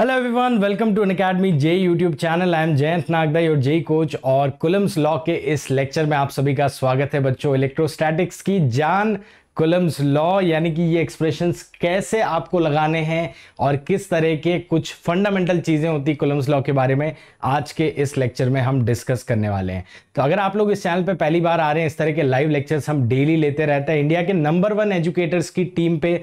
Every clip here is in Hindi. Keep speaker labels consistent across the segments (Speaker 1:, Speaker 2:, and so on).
Speaker 1: Hello everyone welcome to Unacademy JEE YouTube channel I am Jayant Nagda your JEE coach और कुलम्स लॉ के इस लेक्चर में आप सभी का स्वागत है बच्चों इलेक्ट्रोस्टैटिक्स की जान कुलम्स लॉ यानी कि ये एक्सप्रेशंस कैसे आपको लगाने हैं और किस तरह के कुछ फंडामेंटल चीज़ें होती कुलम्स लॉ के बारे में आज के इस लेक्चर में हम डिस्कस करने वाले हैं तो अगर आप लोग इस चैनल पे पहली बार आ रहे हैं इस तरह के लाइव लेक्चर्स हम डेली लेते रहते हैं इंडिया के नंबर वन एजुकेटर्स की टीम पर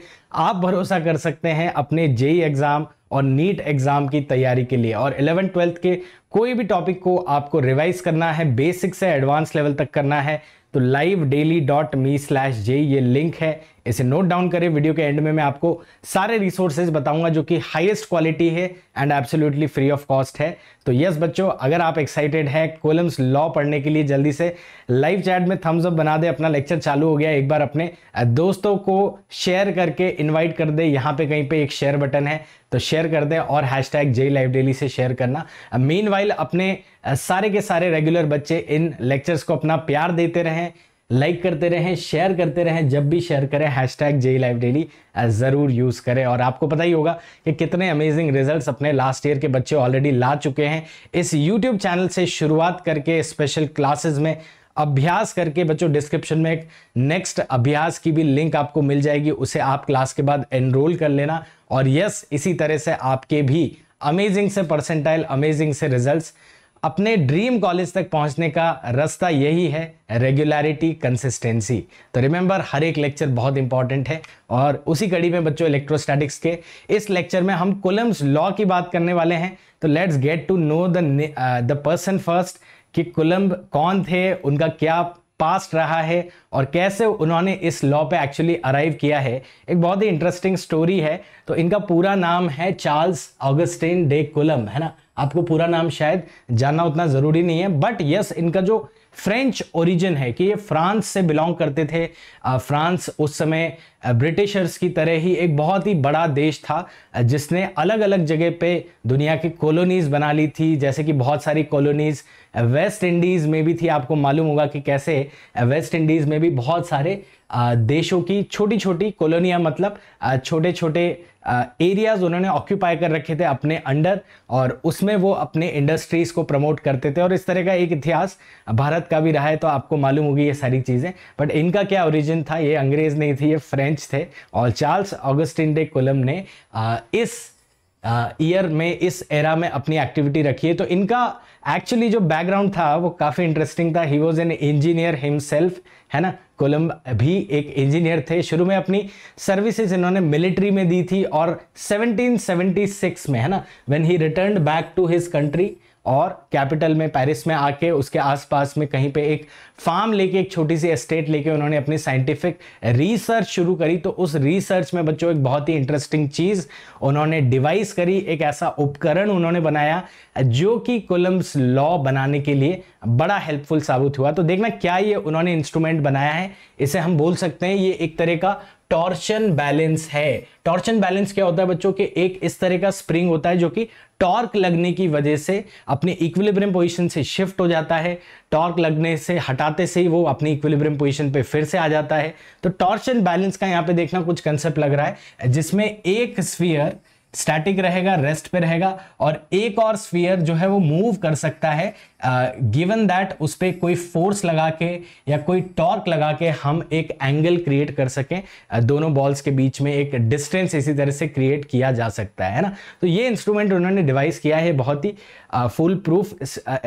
Speaker 1: आप भरोसा कर सकते हैं अपने जेई एग्ज़ाम और नीट एग्ज़ाम की तैयारी के लिए और इलेवेंथ ट्वेल्थ के कोई भी टॉपिक को आपको रिवाइज करना है बेसिक से एडवांस लेवल तक करना है तो live daily dot me slash J ये लिंक है इसे नोट डाउन करें वीडियो के एंड में मैं आपको सारे रिसोर्सेज बताऊंगा जो कि हाईएस्ट क्वालिटी है and absolutely free of cost है तो यस बच्चों अगर आप एक्साइटेड है कोलम्स लॉ पढ़ने के लिए जल्दी से लाइव चैट में थम्स अप बना दे अपना लेक्चर चालू हो गया एक बार अपने दोस्तों को शेयर करके इन्वाइट कर दे यहाँ पे कहीं पे एक शेयर बटन है तो शेयर कर दें और hash tag J live daily से शेयर करना मीन अपने सारे के सारे रेगुलर बच्चे इन लेक्चर्स को अपना प्यार देते रहें लाइक करते रहें शेयर करते रहें जब भी शेयर करें hash tag J live daily ज़रूर यूज़ करें और आपको पता ही होगा कि कितने अमेजिंग रिजल्ट्स अपने लास्ट ईयर के बच्चे ऑलरेडी ला चुके हैं इस यूट्यूब चैनल से शुरुआत करके स्पेशल क्लासेस में अभ्यास करके बच्चों डिस्क्रिप्शन में एक नेक्स्ट अभ्यास की भी लिंक आपको मिल जाएगी उसे आप क्लास के बाद एनरोल कर लेना और यस इसी तरह से आपके भी अमेजिंग से परसेंटाइल अमेजिंग से रिजल्ट्स अपने ड्रीम कॉलेज तक पहुंचने का रास्ता यही है रेगुलरिटी कंसिस्टेंसी तो रिमेंबर हर एक लेक्चर बहुत इंपॉर्टेंट है और उसी कड़ी में बच्चों इलेक्ट्रोस्टैटिक्स के इस लेक्चर में हम कोलम्स लॉ की बात करने वाले हैं तो let's get to know the the person first कि कुलम्ब कौन थे उनका क्या पास्ट रहा है और कैसे उन्होंने इस लॉ पे एक्चुअली अराइव किया है एक बहुत ही इंटरेस्टिंग स्टोरी है तो इनका पूरा नाम है चार्ल्स ऑगस्टिन डे कोलम है ना आपको पूरा नाम शायद जानना उतना ज़रूरी नहीं है बट यस इनका जो फ्रेंच ओरिजिन है कि ये फ्रांस से बिलोंग करते थे फ्रांस उस समय ब्रिटिशर्स की तरह ही एक बहुत ही बड़ा देश था जिसने अलग अलग जगह पे दुनिया की कॉलोनीज़ बना ली थी जैसे कि बहुत सारी कॉलोनीज़ वेस्ट इंडीज़ में भी थी आपको मालूम होगा कि कैसे वेस्ट इंडीज़ में भी बहुत सारे देशों की छोटी छोटी कॉलोनियाँ मतलब छोटे छोटे एरियाज़ उन्होंने ऑक्यूपाई कर रखे थे अपने अंडर और उसमें वो अपने इंडस्ट्रीज़ को प्रमोट करते थे और इस तरह का एक इतिहास भारत का भी रहा है तो आपको मालूम होगी ये सारी चीज़ें बट इनका क्या ओरिजिन था ये अंग्रेज़ नहीं थे ये फ्रेंच थे और चार्ल्स ऑगस्टिन डे कोलम ने इस ईयर में इस एरा में अपनी एक्टिविटी रखी है तो इनका एक्चुअली जो बैकग्राउंड था वो काफ़ी इंटरेस्टिंग था he was an engineer himself है ना कोलंब भी एक इंजीनियर थे शुरू में अपनी सर्विसेज इन्होंने मिलिट्री में दी थी और 1776 में है ना when he return back to his country और कैपिटल में पेरिस में आके उसके आसपास में कहीं पे एक फार्म लेके एक छोटी सी एस्टेट लेके उन्होंने अपनी साइंटिफिक रिसर्च शुरू करी तो उस रिसर्च में बच्चों एक बहुत ही इंटरेस्टिंग चीज़ उन्होंने डिवाइस करी एक ऐसा उपकरण उन्होंने बनाया जो कि कोलम्स लॉ बनाने के लिए बड़ा हेल्पफुल साबित हुआ तो देखना क्या ये उन्होंने इंस्ट्रूमेंट बनाया है इसे हम बोल सकते हैं ये एक तरह का टॉर्शन बैलेंस है टॉर्शन बैलेंस क्या होता है बच्चों के एक इस तरह का स्प्रिंग होता है जो कि टॉर्क लगने की वजह से अपने इक्विलिब्रियम पोजीशन से शिफ्ट हो जाता है टॉर्क लगने से हटाते से ही वो अपनी इक्विलिब्रियम पोजीशन पे फिर से आ जाता है तो टॉर्शन बैलेंस का यहाँ पे देखना कुछ कंसेप्ट लग रहा है जिसमें एक स्फीयर स्टैटिक रहेगा रेस्ट पे रहेगा और एक और स्फीयर जो है वो मूव कर सकता है गिवन uh, दैट उस पर कोई फोर्स लगा के या कोई टॉर्क लगा के हम एक एंगल क्रिएट कर सकें दोनों बॉल्स के बीच में एक डिस्टेंस इसी तरह से क्रिएट किया जा सकता है ना तो ये इंस्ट्रूमेंट उन्होंने डिवाइस किया है बहुत ही फुल प्रूफ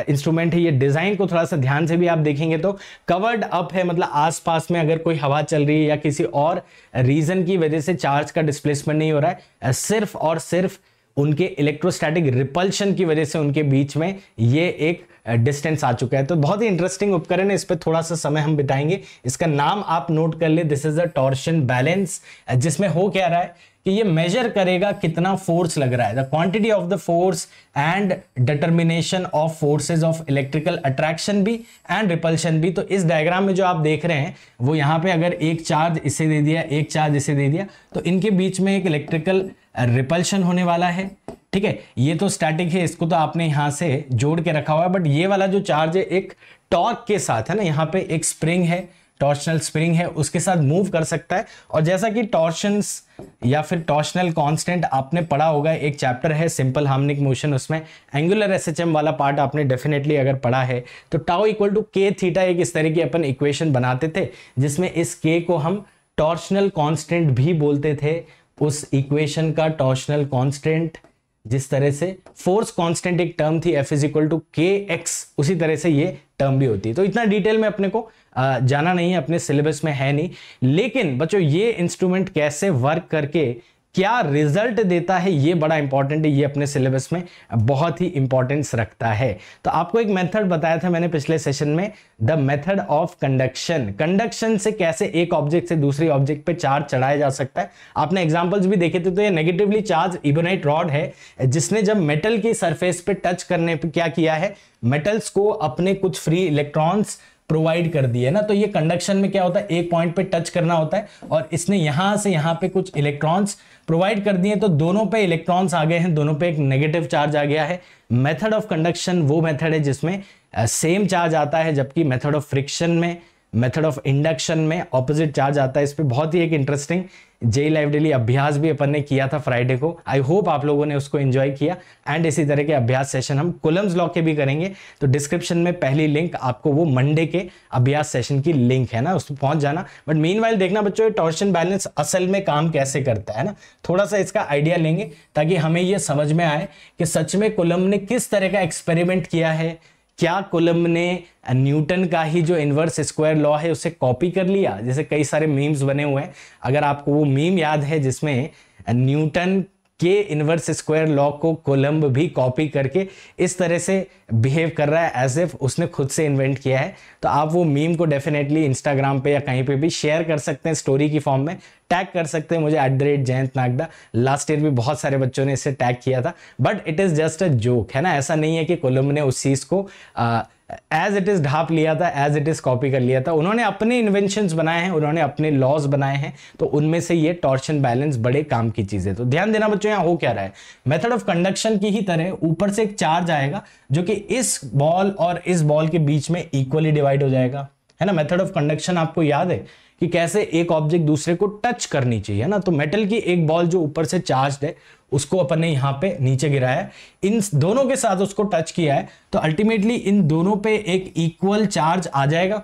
Speaker 1: इंस्ट्रूमेंट है ये डिज़ाइन को थोड़ा सा ध्यान से भी आप देखेंगे तो कवर्ड अप है मतलब आसपास में अगर कोई हवा चल रही है या किसी और रीज़न की वजह से चार्ज का डिस्प्लेसमेंट नहीं हो रहा है सिर्फ और सिर्फ उनके इलेक्ट्रोस्टैटिक रिपल्शन की वजह से उनके बीच में ये एक डिस्टेंस आ चुका है तो बहुत ही इंटरेस्टिंग उपकरण है इस पर थोड़ा सा समय हम बिताएंगे इसका नाम आप नोट कर ले this is a torsion balance जिसमें हो क्या रहा है कि ये मेजर करेगा कितना फोर्स लग रहा है the quantity of the force and determination of forces of electrical attraction भी एंड रिपल्शन भी तो इस डायग्राम में जो आप देख रहे हैं वो यहाँ पे अगर एक चार्ज इसे दे दिया एक चार्ज इसे दे दिया तो इनके बीच में एक इलेक्ट्रिकल रिपल्शन होने वाला है ठीक है ये तो स्टैटिक है इसको तो आपने यहाँ से जोड़ के रखा हुआ है बट ये वाला जो चार्ज है एक टॉर्क के साथ है ना यहाँ पे एक स्प्रिंग है टॉर्शनल स्प्रिंग है उसके साथ मूव कर सकता है और जैसा कि टॉर्शंस या फिर टॉर्शनल कांस्टेंट आपने पढ़ा होगा एक चैप्टर है सिंपल हार्मनिक मोशन उसमें एंगुलर एसएचएम वाला पार्ट आपने डेफिनेटली अगर पढ़ा है तो tau equal to k theta एक इस तरह की अपन इक्वेशन बनाते थे जिसमें इस के को हम टॉर्शनल कॉन्स्टेंट भी बोलते थे उस इक्वेशन का टॉर्शनल कांस्टेंट जिस तरह से फोर्स कांस्टेंट एक टर्म थी F is equal to k x उसी तरह से ये टर्म भी होती है तो इतना डिटेल में अपने को जाना नहीं है अपने सिलेबस में है नहीं लेकिन बच्चों ये इंस्ट्रूमेंट कैसे वर्क करके क्या रिजल्ट देता है ये बड़ा इंपॉर्टेंट है ये अपने सिलेबस में बहुत ही इंपॉर्टेंस रखता है तो आपको एक मेथड बताया था मैंने पिछले सेशन में the method of conduction conduction से कैसे एक ऑब्जेक्ट से दूसरे ऑब्जेक्ट पे चार्ज चढ़ाया जा सकता है आपने एग्जांपल्स भी देखे थे तो ये नेगेटिवली चार्ज इबोनाइट रॉड है जिसने जब मेटल की सरफेस पे टच करने पर क्या किया है मेटल्स को अपने कुछ फ्री इलेक्ट्रॉन्स प्रोवाइड कर दिए ना तो ये कंडक्शन में क्या होता है एक पॉइंट पे टच करना होता है और इसने यहां से यहां पे कुछ इलेक्ट्रॉन्स प्रोवाइड कर दिए तो दोनों पे इलेक्ट्रॉन्स आ गए हैं दोनों पे एक नेगेटिव चार्ज आ गया है मेथड ऑफ कंडक्शन वो मेथड है जिसमें सेम चार्ज आता है जबकि मेथड ऑफ फ्रिक्शन में मेथड ऑफ इंडक्शन में ऑपोजिट चार्ज आता है इस पर बहुत ही एक इंटरेस्टिंग जे लाइव डेली अभ्यास भी अपन ने किया था फ्राइडे को आई होप आप लोगों ने उसको एंजॉय किया एंड इसी तरह के अभ्यास सेशन हम कुलम्स लॉ के भी करेंगे तो डिस्क्रिप्शन में पहली लिंक आपको वो मंडे के अभ्यास सेशन की लिंक है ना उस पर पहुंच जाना बट वाइल देखना बच्चों टॉर्शन बैलेंस असल में काम कैसे करता है ना थोड़ा सा इसका आइडिया लेंगे ताकि हमें ये समझ में आए कि सच में कुलम ने किस तरह का एक्सपेरिमेंट किया है क्या कोलम्ब ने न्यूटन का ही जो इन्वर्स स्क्वायर लॉ है उसे कॉपी कर लिया जैसे कई सारे मीम्स बने हुए हैं अगर आपको वो मीम याद है जिसमें न्यूटन के इनवर्स स्क्वायर लॉ को कोलम्ब भी कॉपी करके इस तरह से बिहेव कर रहा है एज इफ उसने खुद से इन्वेंट किया है तो आप वो मीम को डेफिनेटली इंस्टाग्राम पे या कहीं पे भी शेयर कर सकते हैं स्टोरी की फॉर्म में टैग कर सकते हैं मुझे at the rate Jayant Nagda last year भी बहुत सारे बच्चों ने इसे टैग किया था but it is just a joke है ना ऐसा नहीं है कि कोलम्ब ने उस चीज़ को आ, एज इट इज़ ढाप लिया था एज इट इज़ कॉपी कर लिया था उन्होंने अपने इन्वेंशंस बनाए हैं उन्होंने अपने लॉज बनाए हैं तो उनमें से ये टॉर्शन बैलेंस बड़े काम की चीज़ है तो ध्यान देना बच्चों यहाँ हो क्या रहा है मेथड ऑफ कंडक्शन की ही तरह ऊपर से एक चार्ज आएगा जो कि इस बॉल और इस बॉल के बीच में इक्वली डिवाइड हो जाएगा है ना मेथड ऑफ कंडक्शन आपको याद है कि कैसे एक ऑब्जेक्ट दूसरे को टच करनी चाहिए है ना तो मेटल की एक बॉल जो ऊपर से चार्ज है उसको अपन ने यहाँ पे नीचे गिराया है इन दोनों के साथ उसको टच किया है तो अल्टीमेटली इन दोनों पे एक इक्वल चार्ज आ जाएगा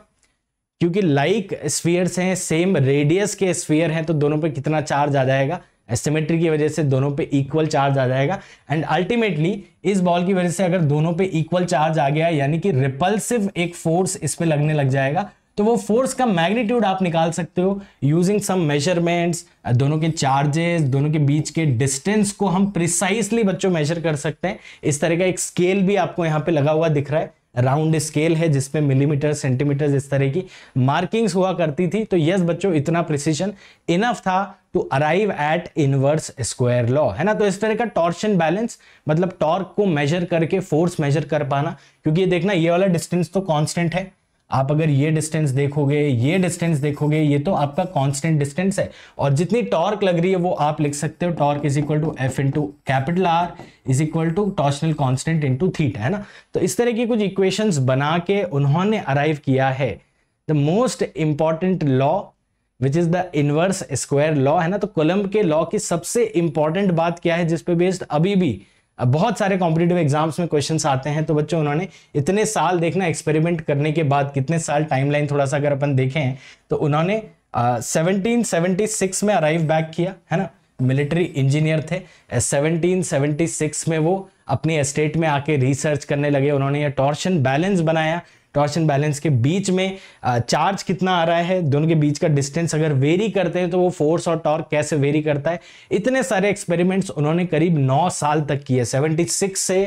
Speaker 1: क्योंकि लाइक स्फीयर्स हैं सेम रेडियस के स्फीयर हैं तो दोनों पे कितना चार्ज आ जाएगा एस्टिमेट्री की वजह से दोनों पे इक्वल चार्ज आ जाएगा एंड अल्टीमेटली इस बॉल की वजह से अगर दोनों पे इक्वल चार्ज आ गया यानी कि रिपल्सिव एक फोर्स इस पर लगने लग जाएगा तो वो फोर्स का मैग्नीट्यूड आप निकाल सकते हो यूजिंग सम मेजरमेंट्स दोनों के चार्जेस दोनों के बीच के डिस्टेंस को हम प्रिसाइसली बच्चों मेजर कर सकते हैं इस तरह का एक स्केल भी आपको यहाँ पे लगा हुआ दिख रहा है राउंड स्केल है जिसपे मिलीमीटर सेंटीमीटर इस तरह की मार्किंग्स हुआ करती थी तो यस बच्चों इतना प्रिसीजन इनफ था to arrive at inverse square law है ना तो इस तरह का टॉर्शन बैलेंस मतलब टॉर्क को मेजर करके फोर्स मेजर कर पाना क्योंकि ये देखना ये वाला डिस्टेंस तो कांस्टेंट है आप अगर ये डिस्टेंस देखोगे ये डिस्टेंस देखोगे ये तो आपका कांस्टेंट डिस्टेंस है और जितनी टॉर्क लग रही है वो आप लिख सकते हो torque is equal to F into capital R is equal to torsional constant into theta है ना तो इस तरह की कुछ इक्वेशंस बना के उन्होंने अराइव किया है the most important law which is the inverse square law है ना तो कोलम्ब के लॉ की सबसे इंपॉर्टेंट बात क्या है जिसपे बेस्ड अभी भी अब बहुत सारे कॉम्पिटेटिव एग्जाम्स में क्वेश्चंस आते हैं तो बच्चों उन्होंने इतने साल देखना एक्सपेरिमेंट करने के बाद कितने साल टाइमलाइन थोड़ा सा अगर अपन देखें तो उन्होंने आ, 1776 में अराइव बैक किया है ना मिलिट्री इंजीनियर थे 1776 में वो अपनी एस्टेट में आके रिसर्च करने लगे उन्होंने ये टॉर्शन बैलेंस बनाया टॉर्शन बैलेंस के बीच में चार्ज कितना आ रहा है दोनों के बीच का डिस्टेंस अगर वेरी करते हैं तो वो फोर्स और टॉर्क कैसे वेरी करता है इतने सारे एक्सपेरिमेंट्स उन्होंने करीब नौ साल तक किए सेवेंटी से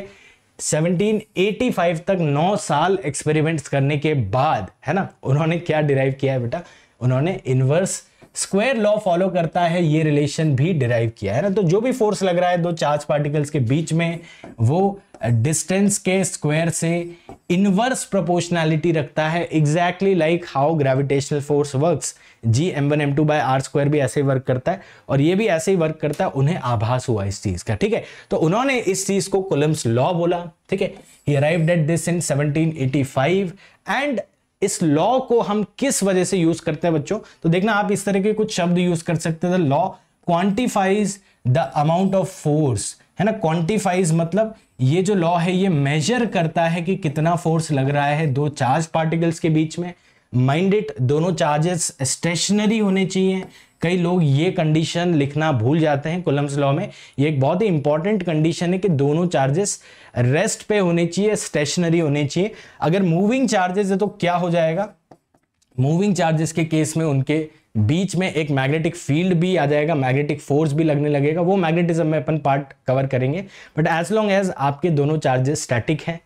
Speaker 1: 1785 तक 9 साल एक्सपेरिमेंट्स करने के बाद है ना उन्होंने क्या डिराइव किया है बेटा उन्होंने इनवर्स स्क्वायर लॉ फॉलो करता है ये रिलेशन भी डिराइव किया है ना तो जो भी फोर्स लग रहा है दो चार्ज पार्टिकल्स के बीच में वो डिस्टेंस के स्क्वायर से इनवर्स प्रोपोर्शनैलिटी रखता है exactly like how gravitational force works G M one M two by are square भी ऐसे ही वर्क करता है और ये भी ऐसे ही वर्क करता है उन्हें आभास हुआ इस चीज का ठीक है तो उन्होंने इस चीज को कोलम्स लॉ बोला ठीक है he arrived at this in five and इस लॉ को हम किस वजह से यूज करते हैं बच्चों तो देखना आप इस तरह के कुछ शब्द यूज कर सकते हैं law quantifies the amount of force है ना क्वांटिफाइज मतलब ये जो लॉ है ये मेजर करता है कि कितना फोर्स लग रहा है दो चार्ज पार्टिकल्स के बीच में माइंडेड दोनों चार्जेस स्टेशनरी होने चाहिए कई लोग ये कंडीशन लिखना भूल जाते हैं कुलम्स लॉ में ये एक बहुत ही इंपॉर्टेंट कंडीशन है कि दोनों चार्जेस रेस्ट पे होने चाहिए स्टेशनरी होने चाहिए अगर मूविंग चार्जेस है तो क्या हो जाएगा मूविंग चार्जेस के केस में उनके बीच में एक मैग्नेटिक फील्ड भी आ जाएगा मैग्नेटिक फोर्स भी लगने लगेगा वो मैग्नेटिज्म में अपन पार्ट कवर करेंगे बट एज लॉन्ग एज आपके दोनों चार्जेस स्टैटिक हैं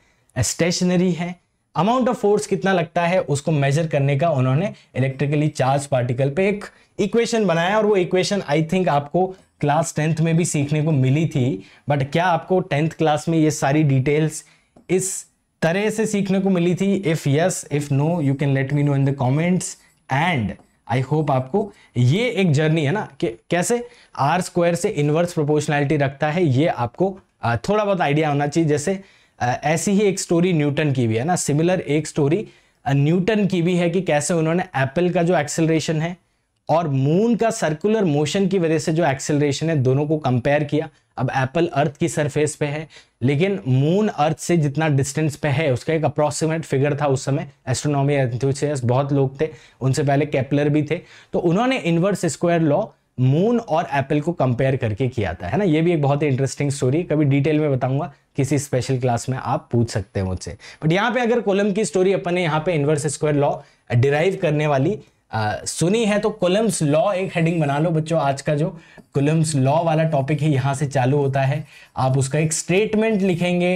Speaker 1: स्टेशनरी हैं अमाउंट ऑफ फोर्स कितना लगता है उसको मेजर करने का उन्होंने इलेक्ट्रिकली चार्ज पार्टिकल पे एक इक्वेशन बनाया और वो इक्वेशन आई थिंक आपको क्लास टेंथ में भी सीखने को मिली थी बट क्या आपको टेंथ क्लास में ये सारी डिटेल्स इस तरह से सीखने को मिली थी if yes if no you can let me know in the comments and I hope आपको ये एक जर्नी है ना कि कैसे आर स्क्वायर से इनवर्स प्रोपोर्शनैलिटी रखता है ये आपको थोड़ा बहुत आइडिया होना चाहिए जैसे ऐसी ही एक स्टोरी न्यूटन की भी है ना सिमिलर एक स्टोरी न्यूटन की भी है कि कैसे उन्होंने एप्पल का जो एक्सेलरेशन है और मून का सर्कुलर मोशन की वजह से जो एक्सेलरेशन है दोनों को कंपेयर किया अब एप्पल अर्थ की सरफेस पे है लेकिन मून अर्थ से जितना डिस्टेंस पे है उसका एक अप्रॉक्सीमेट फिगर था उस समय एस्ट्रोनॉमी एंथ्यूसियस्ट बहुत लोग थे उनसे पहले कैपलर भी थे तो उन्होंने इन्वर्स स्क्वायर लॉ मून और एप्पल को कंपेयर करके किया था है ना ये भी एक बहुत ही इंटरेस्टिंग स्टोरी कभी डिटेल में बताऊंगा किसी स्पेशल क्लास में आप पूछ सकते हैं मुझसे बट यहाँ पे अगर कोलम की स्टोरी अपने यहाँ पे इन्वर्स स्क्वायर लॉ डिराइव करने वाली आ, सुनी है तो कोलम्स लॉ एक हेडिंग बना लो बच्चों आज का जो कोलम्स लॉ वाला टॉपिक है यहाँ से चालू होता है आप उसका एक स्टेटमेंट लिखेंगे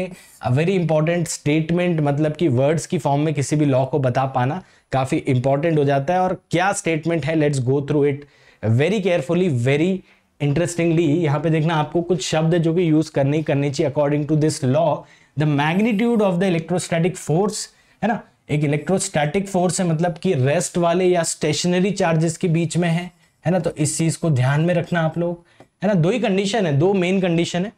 Speaker 1: वेरी इंपॉर्टेंट स्टेटमेंट मतलब कि वर्ड्स की फॉर्म में किसी भी लॉ को बता पाना काफ़ी इंपॉर्टेंट हो जाता है और क्या स्टेटमेंट है let's go through it very carefully very interestingly यहाँ पे देखना आपको कुछ शब्द जो कि यूज करने करने चाहिए according to this law the magnitude of the electrostatic force है ना एक इलेक्ट्रोस्टैटिक फोर्स है मतलब कि रेस्ट वाले या स्टेशनरी चार्जेस के बीच में है है ना तो इस चीज को ध्यान में रखना आप लोग है ना दो ही कंडीशन है दो मेन कंडीशन है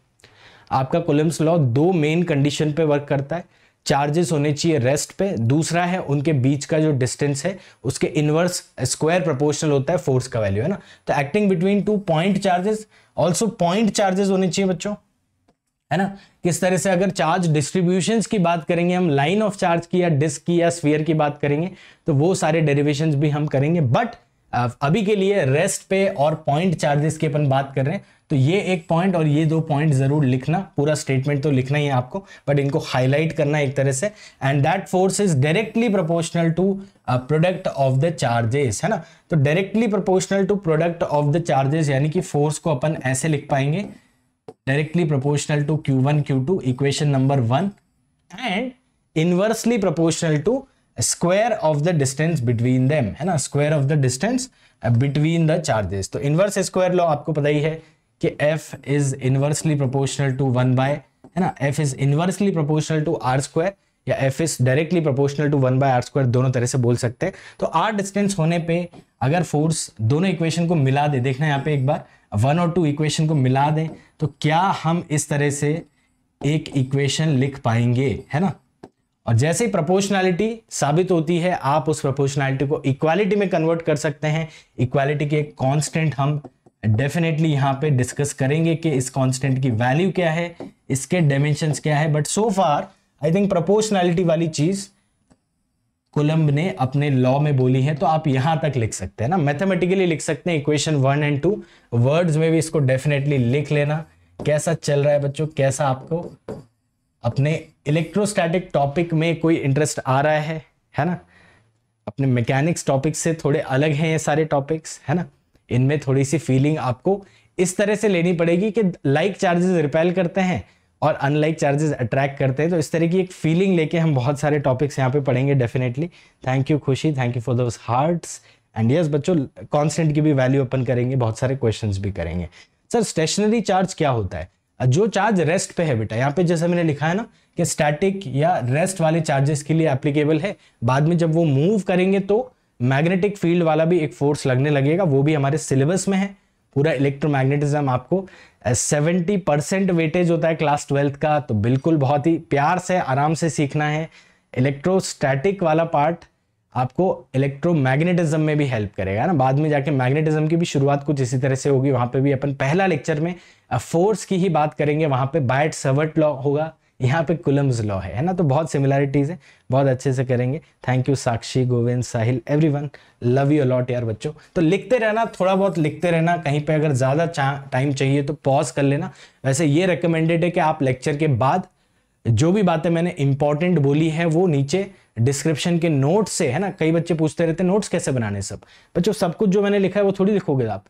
Speaker 1: आपका कोलम्स लॉ दो मेन कंडीशन पे वर्क करता है चार्जेस होने चाहिए रेस्ट पे दूसरा है उनके बीच का जो डिस्टेंस है उसके इनवर्स स्क्वायर प्रपोर्शनल होता है फोर्स का वैल्यू है ना तो acting between two point charges also point charges होने चाहिए बच्चों है ना किस तरह से अगर चार्ज डिस्ट्रीब्यूशन की बात करेंगे हम लाइन ऑफ चार्ज की या डिस्क की या स्वीयर की बात करेंगे तो वो सारे डेरिवेशन भी हम करेंगे बट अभी के लिए रेस्ट पे और पॉइंट चार्जेस की अपन बात कर रहे हैं तो ये एक पॉइंट और ये दो पॉइंट ज़रूर लिखना पूरा स्टेटमेंट तो लिखना ही है आपको बट इनको हाईलाइट करना एक तरह से and that force is directly proportional to product of the charges है ना तो directly proportional to product of the charges यानी कि फोर्स को अपन ऐसे लिख पाएंगे directly proportional to q one q two equation number one and inversely proportional to square of the distance between them है ना square of the distance between the charges तो इनवर्स स्क्वायर लॉ आपको पता ही है कि F is inversely proportional to one by है ना F is inversely proportional to R square या F is directly proportional to one by are square दोनों तरह से बोल सकते हैं तो आर डिस्टेंस होने पे अगर फोर्स दोनों इक्वेशन को मिला दे देखना यहाँ पे एक बार वन और टू इक्वेशन को मिला दें तो क्या हम इस तरह से एक इक्वेशन लिख पाएंगे है ना और जैसे ही प्रपोर्शनैलिटी साबित होती है आप उस प्रपोर्शनैलिटी को इक्वालिटी में कन्वर्ट कर सकते हैं इक्वालिटी के कांस्टेंट हम डेफिनेटली यहाँ पे डिस्कस करेंगे कि इस कांस्टेंट की वैल्यू क्या है इसके डायमेंशंस क्या है but so far I think proportionality वाली चीज कोलम्ब ने अपने लॉ में बोली है तो आप यहां तक लिख सकते हैं ना मैथमेटिकली लिख सकते हैं equation one and two words में भी इसको डेफिनेटली लिख लेना कैसा चल रहा है बच्चों कैसा आपको अपने इलेक्ट्रोस्टैटिक टॉपिक में कोई इंटरेस्ट आ रहा है है ना अपने मैकेनिक्स टॉपिक से थोड़े अलग हैं ये सारे टॉपिक्स है ना इनमें थोड़ी सी फीलिंग आपको इस तरह से लेनी पड़ेगी कि लाइक चार्जेस रिपेल करते हैं और अनलाइक चार्जेस अट्रैक्ट करते हैं तो इस तरह की एक फीलिंग लेके हम बहुत सारे टॉपिक्स यहाँ पे पढ़ेंगे definitely thank you Khushi thank you for those hearts and yes बच्चों कॉन्स्टेंट की भी वैल्यू ओपन करेंगे बहुत सारे क्वेश्चंस भी करेंगे सर स्टेशनरी चार्ज क्या होता है जो चार्ज रेस्ट पे है बेटा यहाँ पे जैसे मैंने लिखा है ना कि स्टैटिक या रेस्ट वाले चार्जेस के लिए एप्लीकेबल है बाद में जब वो मूव करेंगे तो मैग्नेटिक फील्ड वाला भी एक फोर्स लगने लगेगा वो भी हमारे सिलेबस में है पूरा इलेक्ट्रोमैग्नेटिज्म आपको सेवेंटी परसेंट वेटेज होता है क्लास ट्वेल्थ का तो बिल्कुल बहुत ही प्यार से आराम से सीखना है इलेक्ट्रोस्टैटिक वाला पार्ट आपको इलेक्ट्रोमैग्नेटिज्म में भी हेल्प करेगा ना बाद में जाके मैग्नेटिज्म की भी शुरुआत कुछ इसी तरह से होगी वहाँ पे भी अपन पहला लेक्चर में फोर्स की ही बात करेंगे वहाँ पे बायट सवर्ट लॉ होगा यहाँ पे कुलम्स लॉ है है ना तो बहुत सिमिलैरिटीज़ है बहुत अच्छे से करेंगे thank you Sakshi Govind Sahil everyone love you a lot यार बच्चों तो लिखते रहना थोड़ा बहुत लिखते रहना कहीं पे अगर ज़्यादा टाइम चाहिए तो पॉज कर लेना वैसे ये रिकमेंडेड है कि आप लेक्चर के बाद जो भी बातें मैंने इंपॉर्टेंट बोली है वो नीचे डिस्क्रिप्शन के नोट से है ना कई बच्चे पूछते रहते हैं नोट्स कैसे बनाने सब बच्चों सब कुछ जो मैंने लिखा है वो थोड़ी लिखोगे आप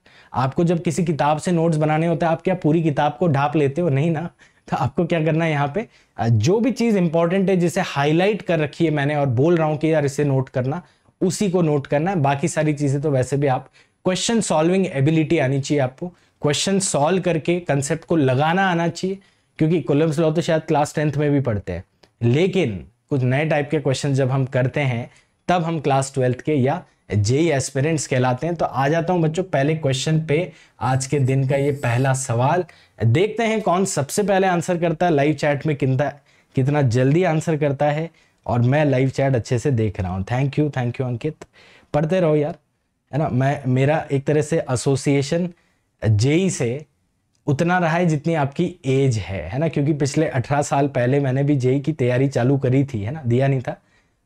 Speaker 1: आपको जब किसी किताब से नोट्स बनाने होते हैं आप क्या पूरी किताब को ढाप लेते हो नहीं ना तो आपको क्या करना है यहाँ पे जो भी चीज़ इंपॉर्टेंट है जिसे हाईलाइट कर रखी है मैंने और बोल रहा हूं कि यार इसे नोट करना उसी को नोट करना है बाकी सारी चीज़ें तो वैसे भी आप क्वेश्चन सॉल्विंग एबिलिटी आनी चाहिए आपको क्वेश्चन सॉल्व करके कंसेप्ट को लगाना आना चाहिए क्योंकि कोलम्स लॉ तो शायद क्लास टेंथ में भी पढ़ते हैं लेकिन कुछ नए टाइप के क्वेश्चन जब हम करते हैं तब हम क्लास ट्वेल्थ के या जेई एस्पिरेंट्स कहलाते हैं तो आ जाता हूं बच्चों पहले क्वेश्चन पे आज के दिन का ये पहला सवाल देखते हैं कौन सबसे पहले आंसर करता है लाइव चैट में कितना कितना जल्दी आंसर करता है और मैं लाइव चैट अच्छे से देख रहा हूँ thank you thank you Ankit पढ़ते रहो यार है ना मैं मेरा एक तरह से एसोसिएशन जेई से उतना रहा है जितनी आपकी एज है है ना क्योंकि पिछले अठारह साल पहले मैंने भी जेई की तैयारी चालू करी थी है ना दिया नहीं था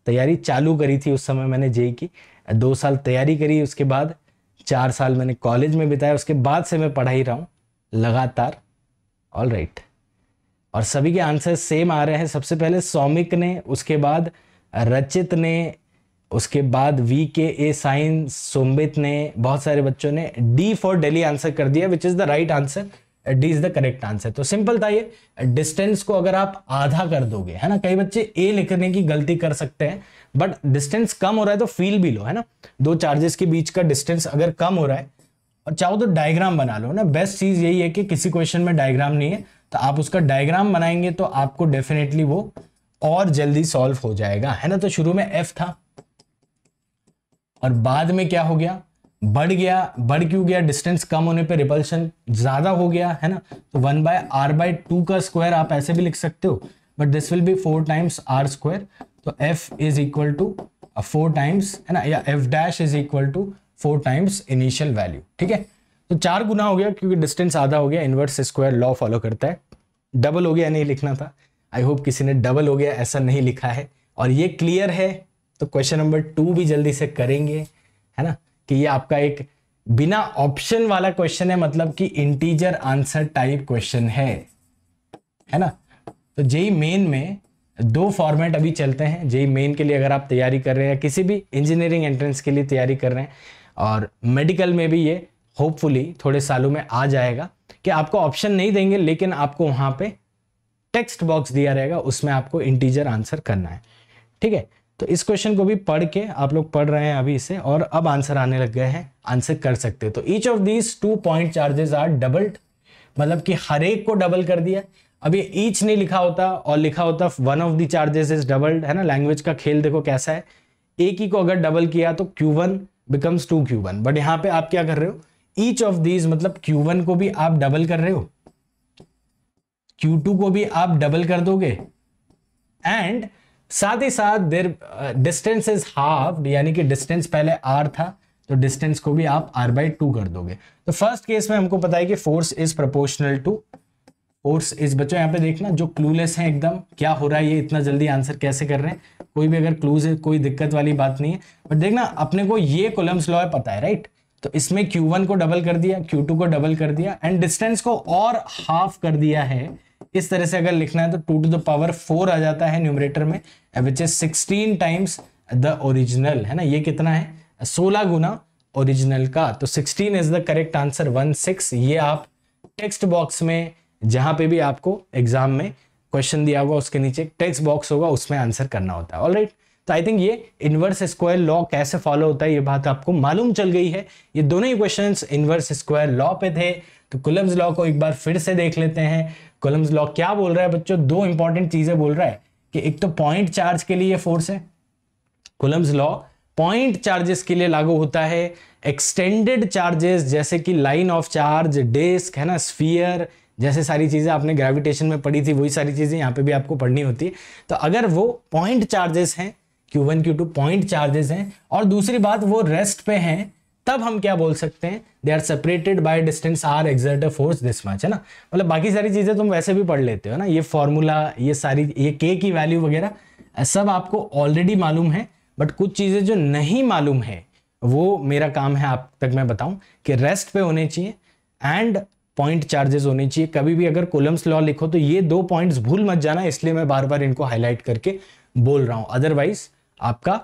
Speaker 1: तैयारी चालू करी थी उस समय मैंने जेई की दो साल तैयारी करी उसके बाद चार साल मैंने कॉलेज में बिताया उसके बाद से मैं पढ़ा ही रहा हूँ लगातार ऑल राइट और सभी के आंसर सेम आ रहे हैं सबसे पहले सौमिक ने उसके बाद रचित ने उसके बाद वी के ए साइन सोमित ने बहुत सारे बच्चों ने डी फॉर डेली आंसर कर दिया which is the right answer D is the correct answer तो सिंपल था ये डिस्टेंस को अगर आप आधा कर दोगे है ना कई बच्चे ए लिखने की गलती कर सकते हैं बट डिस्टेंस कम हो रहा है तो फील भी लो है ना दो चार्जेस के बीच का डिस्टेंस अगर कम हो रहा है और चाहो तो डायग्राम बना लो ना बेस्ट चीज यही है कि किसी क्वेश्चन में डायग्राम नहीं है तो आप उसका डायग्राम बनाएंगे तो आपको डेफिनेटली वो और जल्दी सॉल्व हो जाएगा है ना तो शुरू में एफ था और बाद में क्या हो गया बढ़ गया बढ़ क्यों गया डिस्टेंस कम होने पे रिपल्शन ज्यादा हो गया है ना तो one by R by two का स्क्वायर आप ऐसे भी लिख सकते हो but this will be four times R square तो F is equal to four times है ना या F dash is equal to four times initial value ठीक है तो चार गुना हो गया क्योंकि डिस्टेंस आधा हो गया इनवर्स स्क्वायर लॉ फॉलो करता है डबल हो गया नहीं लिखना था आई होप किसी ने डबल हो गया ऐसा नहीं लिखा है और ये क्लियर है तो क्वेश्चन नंबर टू भी जल्दी से करेंगे है ना कि ये आपका एक बिना ऑप्शन वाला क्वेश्चन है मतलब कि इंटीजर आंसर टाइप क्वेश्चन है है ना तो जेई मेन में दो फॉर्मेट अभी चलते हैं जेई मेन के लिए अगर आप तैयारी कर रहे हैं या किसी भी इंजीनियरिंग एंट्रेंस के लिए तैयारी कर रहे हैं और मेडिकल में भी ये होपफुली थोड़े सालों में आ जाएगा कि आपको ऑप्शन नहीं देंगे लेकिन आपको वहां पे टेक्स्ट बॉक्स दिया रहेगा उसमें आपको इंटीजर आंसर करना है ठीक है तो इस क्वेश्चन को भी पढ़ के आप लोग पढ़ रहे हैं अभी इसे और अब आंसर आने लग गए हैं आंसर कर सकते तो each of these two point charges are doubled मतलब कि हर एक को डबल कर दिया अब ये ईच नहीं लिखा होता और लिखा होता one of the charges is doubled है ना लैंग्वेज का खेल देखो कैसा है एक ही को अगर डबल किया तो q one becomes two q one but यहां पे आप क्या कर रहे हो ईच ऑफ दीज मतलब क्यू वन को भी आप डबल कर रहे हो क्यू टू को भी आप डबल कर दोगे एंड साथ ही साथ देर डिस्टेंस इज हाफ यानी कि डिस्टेंस पहले आर था तो डिस्टेंस को भी आप आर बाई टू कर दोगे तो फर्स्ट केस में हमको पता है कि force is proportional to force is बच्चों यहाँ पे देखना जो क्लूलेस हैं एकदम क्या हो रहा है ये इतना जल्दी आंसर कैसे कर रहे हैं कोई भी अगर क्लूज है कोई दिक्कत वाली बात नहीं है बट देखना अपने को ये कोलम्स लॉ पता है राइट तो इसमें वन को डबल कर दिया टू को डबल कर दिया एंड डिस्टेंस को और हाफ कर दिया है इस तरह से अगर लिखना है तो two to the power four आ जाता है न्यूमरेटर में which is sixteen times the original है ना ये कितना है सोलह गुना ओरिजिनल का तो sixteen is the correct answer one six ये आप टेक्स्ट बॉक्स में जहां पे भी आपको एग्जाम में क्वेश्चन दिया होगा उसके नीचे टेक्स्ट बॉक्स होगा उसमें आंसर करना होता है ऑल राइट तो आई थिंक ये इनवर्स स्क्वायर लॉ कैसे फॉलो होता है ये बात आपको मालूम चल गई है ये दोनों ही क्वेश्चंस इनवर्स स्क्वायर लॉ पे थे तो कुलम्स लॉ को एक बार फिर से देख लेते हैं कोलम्स लॉ क्या बोल रहा है बच्चों दो इंपॉर्टेंट चीजें बोल रहा है कि एक तो पॉइंट चार्ज के लिए फोर्स है कोलम्स लॉ पॉइंट चार्जेस के लिए लागू होता है एक्सटेंडेड चार्जेस जैसे कि लाइन ऑफ चार्ज डिस्क है ना स्फीयर जैसे सारी चीज़ें आपने ग्रेविटेशन में पढ़ी थी वही सारी चीज़ें यहाँ पे भी आपको पढ़नी होती है तो अगर वो पॉइंट चार्जेस हैं Q1 Q2 पॉइंट चार्जेस हैं और दूसरी बात वो रेस्ट पे हैं तब हम क्या बोल सकते हैं they are separated by distance R exert force this much है ना मतलब बाकी सारी चीज़ें तुम वैसे भी पढ़ लेते हो ना ये फॉर्मूला ये सारी ये के की वैल्यू वगैरह सब आपको ऑलरेडी मालूम है बट कुछ चीज़ें जो नहीं मालूम है वो मेरा काम है आप तक मैं बताऊं कि रेस्ट पे होने चाहिए एंड पॉइंट चार्जेस होने चाहिए कभी भी अगर कोलम्स लॉ लिखो तो ये दो पॉइंट्स भूल मत जाना इसलिए मैं बार बार इनको हाईलाइट करके बोल रहा हूं अदरवाइज आपका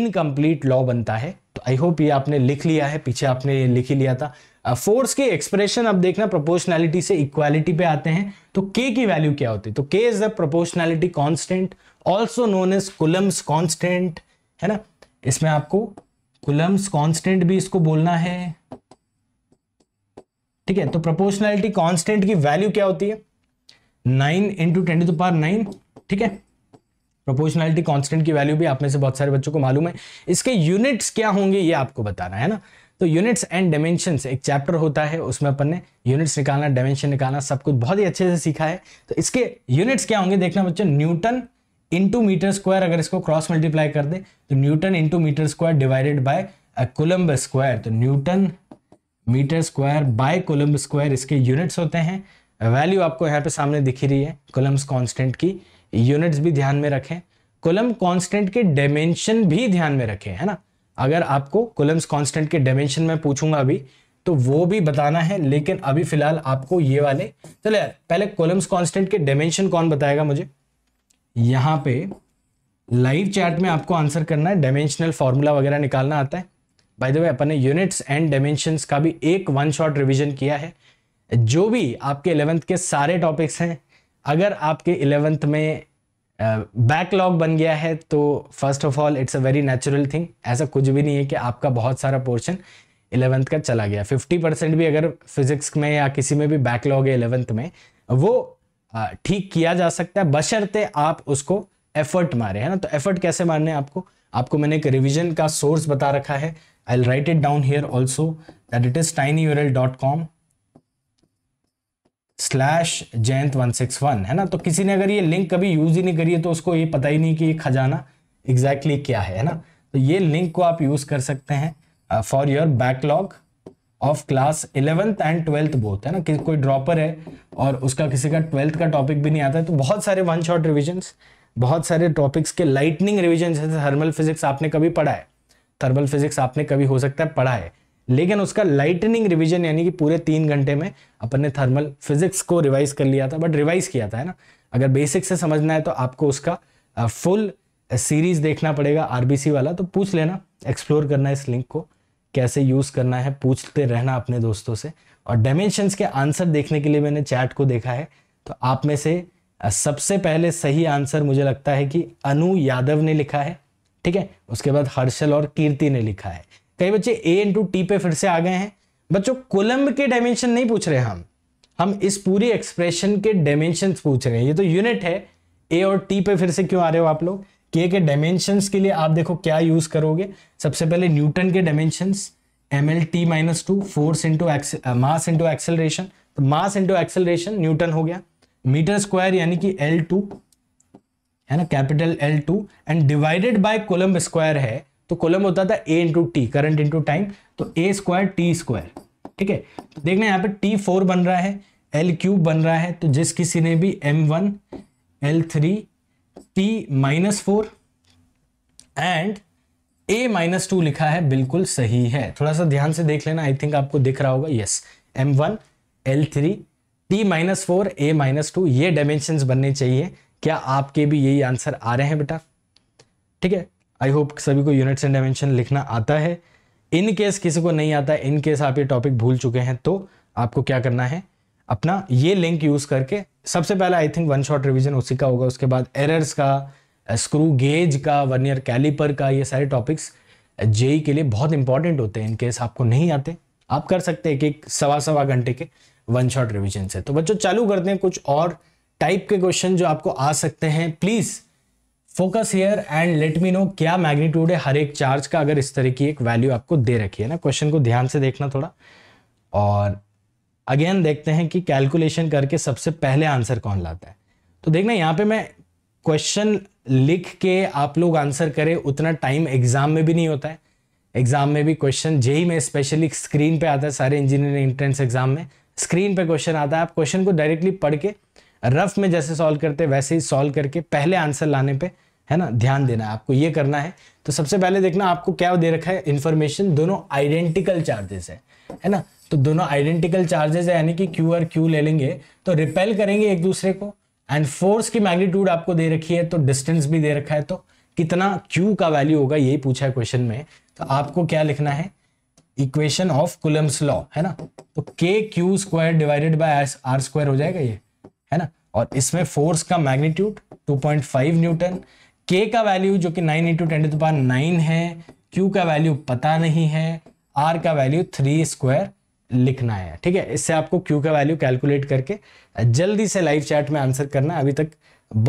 Speaker 1: इनकम्प्लीट लॉ बनता है तो आई होप ये आपने लिख लिया है पीछे आपने ये लिख ही लिया था फोर्स के एक्सप्रेशन अब देखना प्रोपोर्शनैलिटी से इक्वालिटी पे आते हैं तो के की वैल्यू क्या होती है तो k is the proportionality constant also known as Coulomb's constant है ना इसमें आपको कुलम्स कांस्टेंट भी इसको बोलना है ठीक है तो प्रोपोर्शनैलिटी कांस्टेंट की वैल्यू क्या होती है nine into ten to power nine ठीक है प्रोपोर्शनैलिटी कांस्टेंट की वैल्यू भी आप में से बहुत सारे बच्चों को मालूम है इसके यूनिट्स क्या होंगे ये आपको बताना है ना तो यूनिट्स एंड डायमेंशन एक चैप्टर होता है उसमें अपन ने यूनिट्स निकालना डायमेंशन निकालना सब कुछ बहुत ही अच्छे से सीखा है तो इसके यूनिट्स क्या होंगे देखना बच्चों न्यूटन इंटू मीटर स्क्वायर अगर इसको क्रॉस मल्टीप्लाई कर दे तो newton into metre square divided by coulomb square तो newton metre square by coulomb square इसके यूनिट्स होते हैं वैल्यू आपको यहाँ पे सामने दिखी रही है कोलम्ब कॉन्स्टेंट की यूनिट्स भी ध्यान में रखें कोलम कांस्टेंट के डायमेंशन भी ध्यान में रखें है ना अगर आपको कोलम्स कांस्टेंट के डायमेंशन में पूछूंगा अभी तो वो भी बताना है लेकिन अभी फिलहाल आपको ये वाले चलो यार पहले कोलम्स कांस्टेंट के डायमेंशन कौन बताएगा मुझे यहाँ पे लाइव चैट में आपको आंसर करना है डायमेंशनल फॉर्मूला वगैरह निकालना आता है बाय द वे अपने यूनिट्स एंड डायमेंशंस का भी एक वन शॉट रिवीजन किया है जो भी आपके इलेवेंथ के सारे टॉपिक्स हैं अगर आपके इलेवेंथ में बैकलॉग uh, बन गया है तो first of all it's a very natural thing ऐसा कुछ भी नहीं है कि आपका बहुत सारा पोर्शन इलेवेंथ का चला गया फिफ्टी परसेंट भी अगर फिजिक्स में या किसी में भी बैकलॉग है इलेवेंथ में वो ठीक uh, किया जा सकता है बशर्ते आप उसको एफर्ट मारे है ना तो एफर्ट कैसे मारने आपको आपको मैंने एक रिविजन का सोर्स बता रखा है I write it down here also that it is tiny dot com slash Jayant one six one है ना तो किसी ने अगर ये लिंक कभी यूज़ ही नहीं करी है तो उसको ये पता ही नहीं कि ये खजाना एग्जैक्टली exactly क्या है ना तो ये लिंक को आप यूज़ कर सकते हैं for your backlog of class eleventh and twelfth both है ना कि कोई ड्रॉपर है और उसका किसी का ट्वेल्थ का टॉपिक भी नहीं आता है तो बहुत सारे वन शॉर्ट रिविजन्स बहुत सारे टॉपिक्स के लाइटनिंग रिविजन जैसे थर्मल फिजिक्स आपने कभी पढ़ा है थर्मल फिजिक्स आपने कभी हो सकता है पढ़ा है लेकिन उसका लाइटनिंग रिविजन यानी कि पूरे तीन घंटे में अपन ने थर्मल फिजिक्स को रिवाइज कर लिया था बट रिवाइज किया था है ना अगर बेसिक से समझना है तो आपको उसका फुल सीरीज देखना पड़ेगा आरबीसी वाला तो पूछ लेना एक्सप्लोर करना इस लिंक को कैसे यूज़ करना है पूछते रहना अपने दोस्तों से और डायमेंशंस के आंसर देखने के लिए मैंने चैट को देखा है तो आप में से सबसे पहले सही आंसर मुझे लगता है कि अनु यादव ने लिखा है ठीक है उसके बाद हर्षल और कीर्ति ने लिखा है कई बच्चे ए इंटू टी पे फिर से आ गए हैं बच्चों कोलम्ब के डायमेंशन नहीं पूछ रहे हम हम इस पूरी एक्सप्रेशन के डायमेंशन पूछ रहे हैं ये तो यूनिट है ए और टी पे फिर से क्यों आ रहे हो आप लोग के के डायमेंशन के लिए आप देखो क्या यूज करोगे सबसे पहले न्यूटन के dimension M L T minus two force into mass into acceleration तो मास इंटू एक्सेलरेशन न्यूटन हो गया मीटर स्क्वायर यानी कि एल टू है ना capital L two and divided by coulomb square है तो कोलम होता था A into T current into time तो ए स्क्वायर टी स्क्वायर ठीक है तो देखना यहाँ पे टी फोर बन रहा है एल क्यूब बन रहा है तो जिस किसी ने भी M one L three T minus four and A minus two लिखा है बिल्कुल सही है थोड़ा सा ध्यान से देख लेना आई थिंक आपको दिख रहा होगा yes M one L three T minus four A minus two ये डायमेंशन बनने चाहिए क्या आपके भी यही आंसर आ रहे हैं बेटा ठीक है आई होप सभी को यूनिट्स एंड डायमेंशन लिखना आता है इन केस किसी को नहीं आता इन केस आप ये टॉपिक भूल चुके हैं तो आपको क्या करना है अपना ये लिंक यूज करके सबसे पहले I think one shot revision उसी का होगा उसके बाद एरर्स का स्क्रू गेज का वन ईयर कैलिपर का ये सारे टॉपिक्स जेई के लिए बहुत इंपॉर्टेंट होते हैं इनकेस आपको नहीं आते आप कर सकते हैं कि सवा सवा घंटे के वन शॉट रिविजन से तो बच्चों चालू करते हैं कुछ और टाइप के क्वेश्चन जो आपको आ सकते हैं please focus here and let me know क्या मैग्नीट्यूड है हर एक चार्ज का अगर इस तरह की एक वैल्यू आपको दे रखी है ना क्वेश्चन को ध्यान से देखना थोड़ा और अगेन देखते हैं कि कैलकुलेशन करके सबसे पहले आंसर कौन लाता है तो देखना यहाँ पे मैं क्वेश्चन लिख के आप लोग आंसर करें उतना टाइम एग्जाम में भी नहीं होता है एग्जाम में भी क्वेश्चन जे ही में स्पेशली स्क्रीन पे आता है सारे इंजीनियरिंग एंट्रेंस एग्जाम में स्क्रीन पे क्वेश्चन आता है आप क्वेश्चन को डायरेक्टली पढ़ के रफ में जैसे सॉल्व करते हैं वैसे ही सॉल्व करके पहले आंसर लाने पर है ना ध्यान देना है आपको ये करना है तो सबसे पहले देखना आपको क्या दे रखा है इन्फॉर्मेशन दोनों आइडेंटिकल चार्जेस है है ना तो दोनों आइडेंटिकल चार्जेस है यानी कि क्यू और क्यू ले लेंगे तो रिपेल करेंगे एक दूसरे को एंड फोर्स की मैग्नीट्यूड आपको दे रखी है तो डिस्टेंस भी दे रखा है तो कितना क्यू का वैल्यू होगा यही पूछा है क्वेश्चन में तो आपको क्या लिखना है इक्वेशन ऑफ कुलम्स लॉ है ना तो K Q square divided by are square हो जाएगा ये है ना और इसमें फोर्स का मैग्नीट्यूड 2.5 न्यूटन के का वैल्यू जो कि nine into ten to power nine है क्यू का वैल्यू पता नहीं है आर का वैल्यू थ्री स्क्वायर लिखना है ठीक है इससे आपको क्यू का वैल्यू कैलकुलेट करके जल्दी से लाइव चैट में आंसर करना अभी तक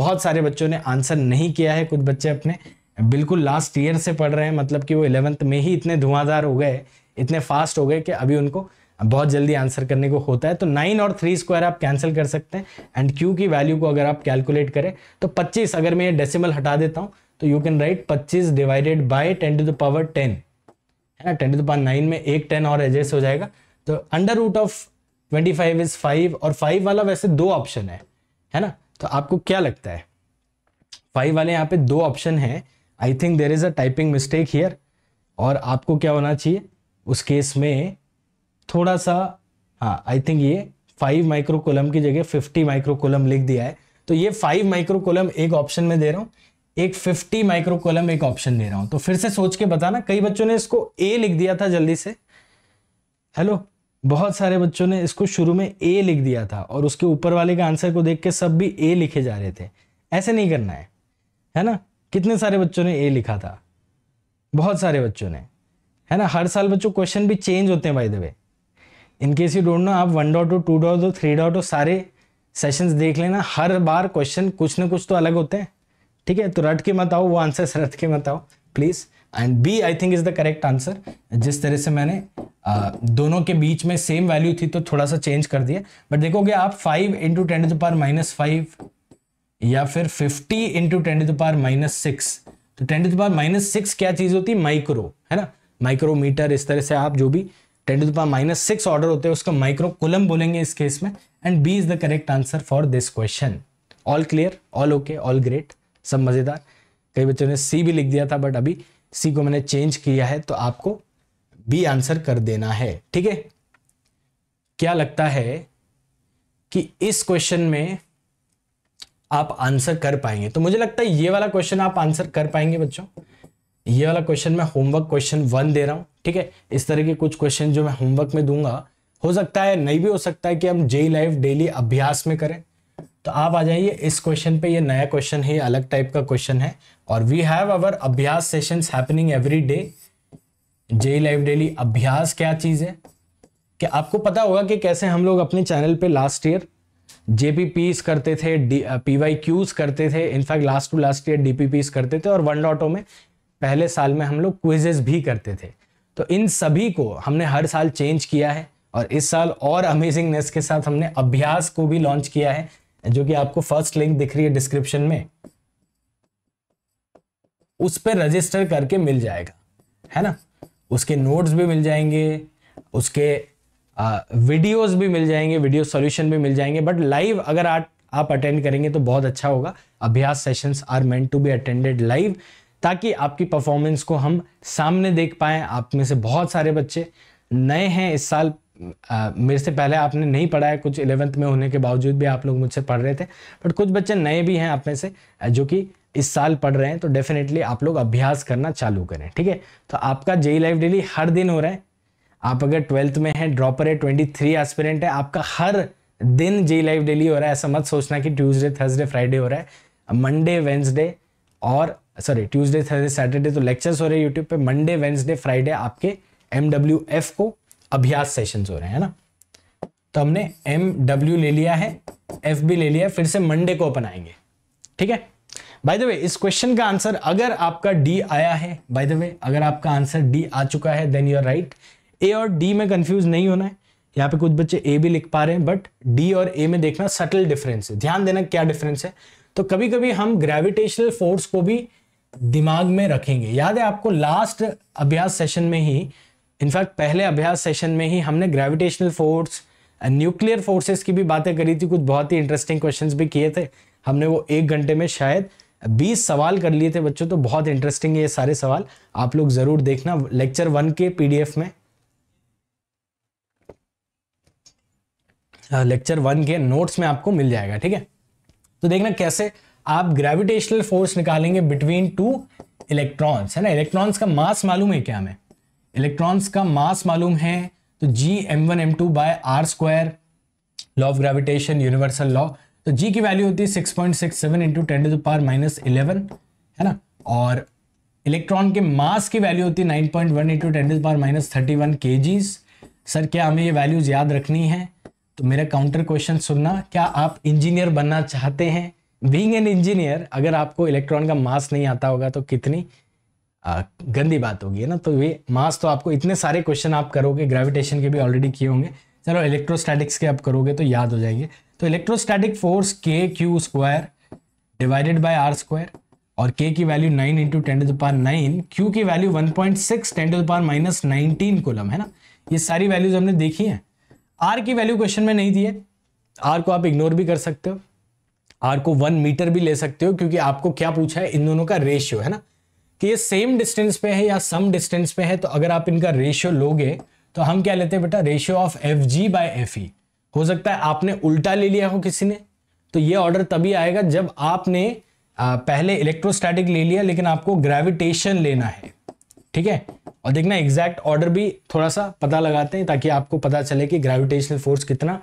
Speaker 1: बहुत सारे बच्चों ने आंसर नहीं किया है कुछ बच्चे अपने बिल्कुल लास्ट ईयर से पढ़ रहे हैं मतलब कि वो इलेवंथ में ही इतने धुआंधार हो गए इतने फास्ट हो गए कि अभी उनको बहुत जल्दी आंसर करने को होता है तो नाइन और थ्री स्क्वायर आप कैंसिल कर सकते हैं एंड क्यू की वैल्यू को अगर आप कैलकुलेट करें तो पच्चीस अगर मैं डेसिमल हटा देता हूँ तो यू कैन राइट पच्चीस divided by ten to the power ten है ना ten to the power nine में एक टेन और एडजस्ट हो जाएगा तो under root of twenty five is five और फाइव वाला वैसे दो ऑप्शन है है ना तो आपको क्या लगता है फाइव वाले यहाँ पे दो ऑप्शन है I think there is a typing mistake here और आपको क्या होना चाहिए उस केस में थोड़ा सा हाँ आई थिंक ये फाइव माइक्रो कोलम की जगह फिफ्टी माइक्रो कोलम लिख दिया है तो ये फाइव माइक्रो कोलम एक ऑप्शन में दे रहा हूँ एक फिफ्टी माइक्रो कोलम एक ऑप्शन दे रहा हूँ तो फिर से सोच के बताना कई बच्चों ने इसको ए लिख दिया था जल्दी से हेलो बहुत सारे बच्चों ने इसको शुरू में ए लिख दिया था और उसके ऊपर वाले के आंसर को देख के सब भी ए लिखे जा रहे थे ऐसे नहीं करना है है ना कितने सारे बच्चों ने ए लिखा था बहुत सारे बच्चों ने है ना हर साल बच्चों क्वेश्चन भी चेंज होते हैं भाई देवे in case you don't know आप one dot two two dot two three dot two सारे सेशंस देख लेना हर बार क्वेश्चन कुछ ना कुछ तो अलग होते हैं ठीक है तो रट के मत आओ वो आंसर्स रट के मत आओ please and B I think is the correct answer जिस तरह से मैंने आ, दोनों के बीच में सेम वैल्यू थी तो थोड़ा सा चेंज कर दिया बट देखोगे आप five into ten to power minus five या फिर fifty into ten to power minus six तो ten to power minus six क्या चीज़ होती है माइक्रो है ना माइक्रोमीटर इस तरह से आप जो भी ten to the power minus six order होते हैं उसको माइक्रो बोलेंगे इस केस में and B is the correct answer for this question all clear all okay all great सब मज़ेदार कई बच्चों ने सी भी लिख दिया था बट अभी सी को मैंने चेंज किया है तो आपको बी आंसर कर देना है ठीक है क्या लगता है कि इस क्वेश्चन में आप आंसर कर पाएंगे तो मुझे लगता है ये वाला क्वेश्चन आप आंसर कर पाएंगे बच्चों ये वाला क्वेश्चन मैं होमवर्क क्वेश्चन वन दे रहा हूं ठीक है इस तरह के कुछ क्वेश्चन जो मैं होमवर्क में दूंगा हो सकता है नहीं भी हो सकता है कि हम जे लाइव डेली अभ्यास में करें तो आप आ जाइए इस क्वेश्चन पे ये नया क्वेश्चन है अलग टाइप का क्वेश्चन है और we have our Abhyas session happening every day जे लाइव डेली अभ्यास क्या चीज़ है कि आपको पता होगा कि कैसे हम लोग अपने चैनल पे लास्ट ईयर जेपीपीस करते थे पी वाई क्यूज करते थे in fact last two last year DPPs करते थे और वन डॉटो में पहले साल में हम लोग क्विजेस भी करते थे तो इन सभी को हमने हर साल चेंज किया है और इस साल और अमेजिंगनेस के साथ हमने अभ्यास को भी लॉन्च किया है जो कि आपको फर्स्ट लिंक दिख रही है डिस्क्रिप्शन में उस पर रजिस्टर करके मिल जाएगा है ना उसके नोट्स भी मिल जाएंगे उसके वीडियोस भी मिल जाएंगे वीडियो सॉल्यूशन भी मिल जाएंगे बट लाइव अगर आप आप अटेंड करेंगे तो बहुत अच्छा होगा Abhyas sessions are meant to be attended live ताकि आपकी परफॉर्मेंस को हम सामने देख पाएँ आप में से बहुत सारे बच्चे नए हैं इस साल मेरे से पहले आपने नहीं पढ़ा है कुछ इलेवेंथ में होने के बावजूद भी आप लोग मुझसे पढ़ रहे थे बट कुछ बच्चे नए भी हैं आप में से जो कि इस साल पढ़ रहे हैं तो डेफिनेटली आप लोग अभ्यास करना चालू करें ठीक है तो आपका जेई लाइफ डेली हर दिन हो रहा है आप अगर ट्वेल्थ में हैं ड्रॉपर है ट्वेंटी थ्री एस्पिरेंट है आपका हर दिन जेई लाइफ डेली हो रहा है ऐसा मत सोचना कि ट्यूसडे थर्सडे फ्राइडे हो रहा है मंडे वेंसडे और सॉरी ट्यूसडे थर्सडे सैटरडे तो लेक्चर्स हो रहे हैं यूट्यूब पे मंडे वेंसडे फ्राइडे आपके एम को अभ्यास सेशंस हो रहे हैं ना तो हमने एम डब्ल्यू ले लिया है एफ भी ले लिया फिर से मंडे को अपन आएंगे ठीक है बाय द वे इस क्वेश्चन का आंसर अगर आपका डी आया है बाय द वे अगर आपका आंसर डी आ चुका है then you are right A और डी में कंफ्यूज नहीं होना है यहाँ पे कुछ बच्चे ए भी लिख पा रहे हैं बट डी और ए में देखना सटल डिफरेंस है ध्यान देना क्या डिफरेंस है तो कभी कभी हम ग्रेविटेशनल फोर्स को भी दिमाग में रखेंगे याद है आपको लास्ट अभ्यास सेशन में ही इनफैक्ट पहले अभ्यास सेशन में ही हमने ग्रेविटेशनल फोर्स न्यूक्लियर फोर्सेस की भी बातें करी थी कुछ बहुत ही इंटरेस्टिंग क्वेश्चंस भी किए थे हमने वो एक घंटे में शायद 20 सवाल कर लिए थे बच्चों तो बहुत इंटरेस्टिंग है ये सारे सवाल आप लोग ज़रूर देखना लेक्चर वन के पीडीएफ में लेक्चर हाँ, वन के नोट्स में आपको मिल जाएगा ठीक है तो देखना कैसे आप ग्रेविटेशनल फोर्स निकालेंगे बिटवीन टू इलेक्ट्रॉन्स है ना इलेक्ट्रॉन्स का मास मालूम है क्या हमें इलेक्ट्रॉन्स का मास मालूम है तो G M one M two by are square law of gravitation universal law तो जी की वैल्यू होती है six point six seven into ten to power minus eleven है ना और इलेक्ट्रॉन के मास की वैल्यू होती है nine point one into ten to power minus thirty one K Gs sir क्या हमें ये वैल्यूज़ याद रखनी है तो मेरा काउंटर क्वेश्चन सुनना क्या आप इंजीनियर बनना चाहते हैं बींग एन इंजीनियर अगर आपको इलेक्ट्रॉन का मास नहीं आता होगा तो कितनी आ, गंदी बात होगी है ना तो ये मास तो आपको इतने सारे क्वेश्चन आप करोगे ग्रेविटेशन के भी ऑलरेडी किए होंगे चलो इलेक्ट्रोस्टैटिक्स के आप करोगे तो याद हो जाएंगे तो electrostatic force K Q square divided by are square और के की value nine into ten to power nine Q की value one point six ten to power minus nineteen coulomb है ना ये सारी वैल्यूज हमने देखी हैं आर की वैल्यू क्वेश्चन में नहीं दी है आर को आप इग्नोर भी कर सकते हो आर को वन मीटर भी ले सकते हो क्योंकि आपको क्या पूछा है इन दोनों का रेशियो है ना कि ये सेम डिस्टेंस पे है या सम डिस्टेंस पे है तो अगर आप इनका रेशियो लोगे तो हम क्या लेते हैं बेटा ratio of F G by F E हो सकता है आपने उल्टा ले लिया हो किसी ने तो ये ऑर्डर तभी आएगा जब आपने पहले इलेक्ट्रोस्टैटिक ले लिया लेकिन आपको ग्रेविटेशन लेना है ठीक है और देखना एग्जैक्ट ऑर्डर भी थोड़ा सा पता लगाते हैं ताकि आपको पता चले कि ग्रेविटेशनल फोर्स कितना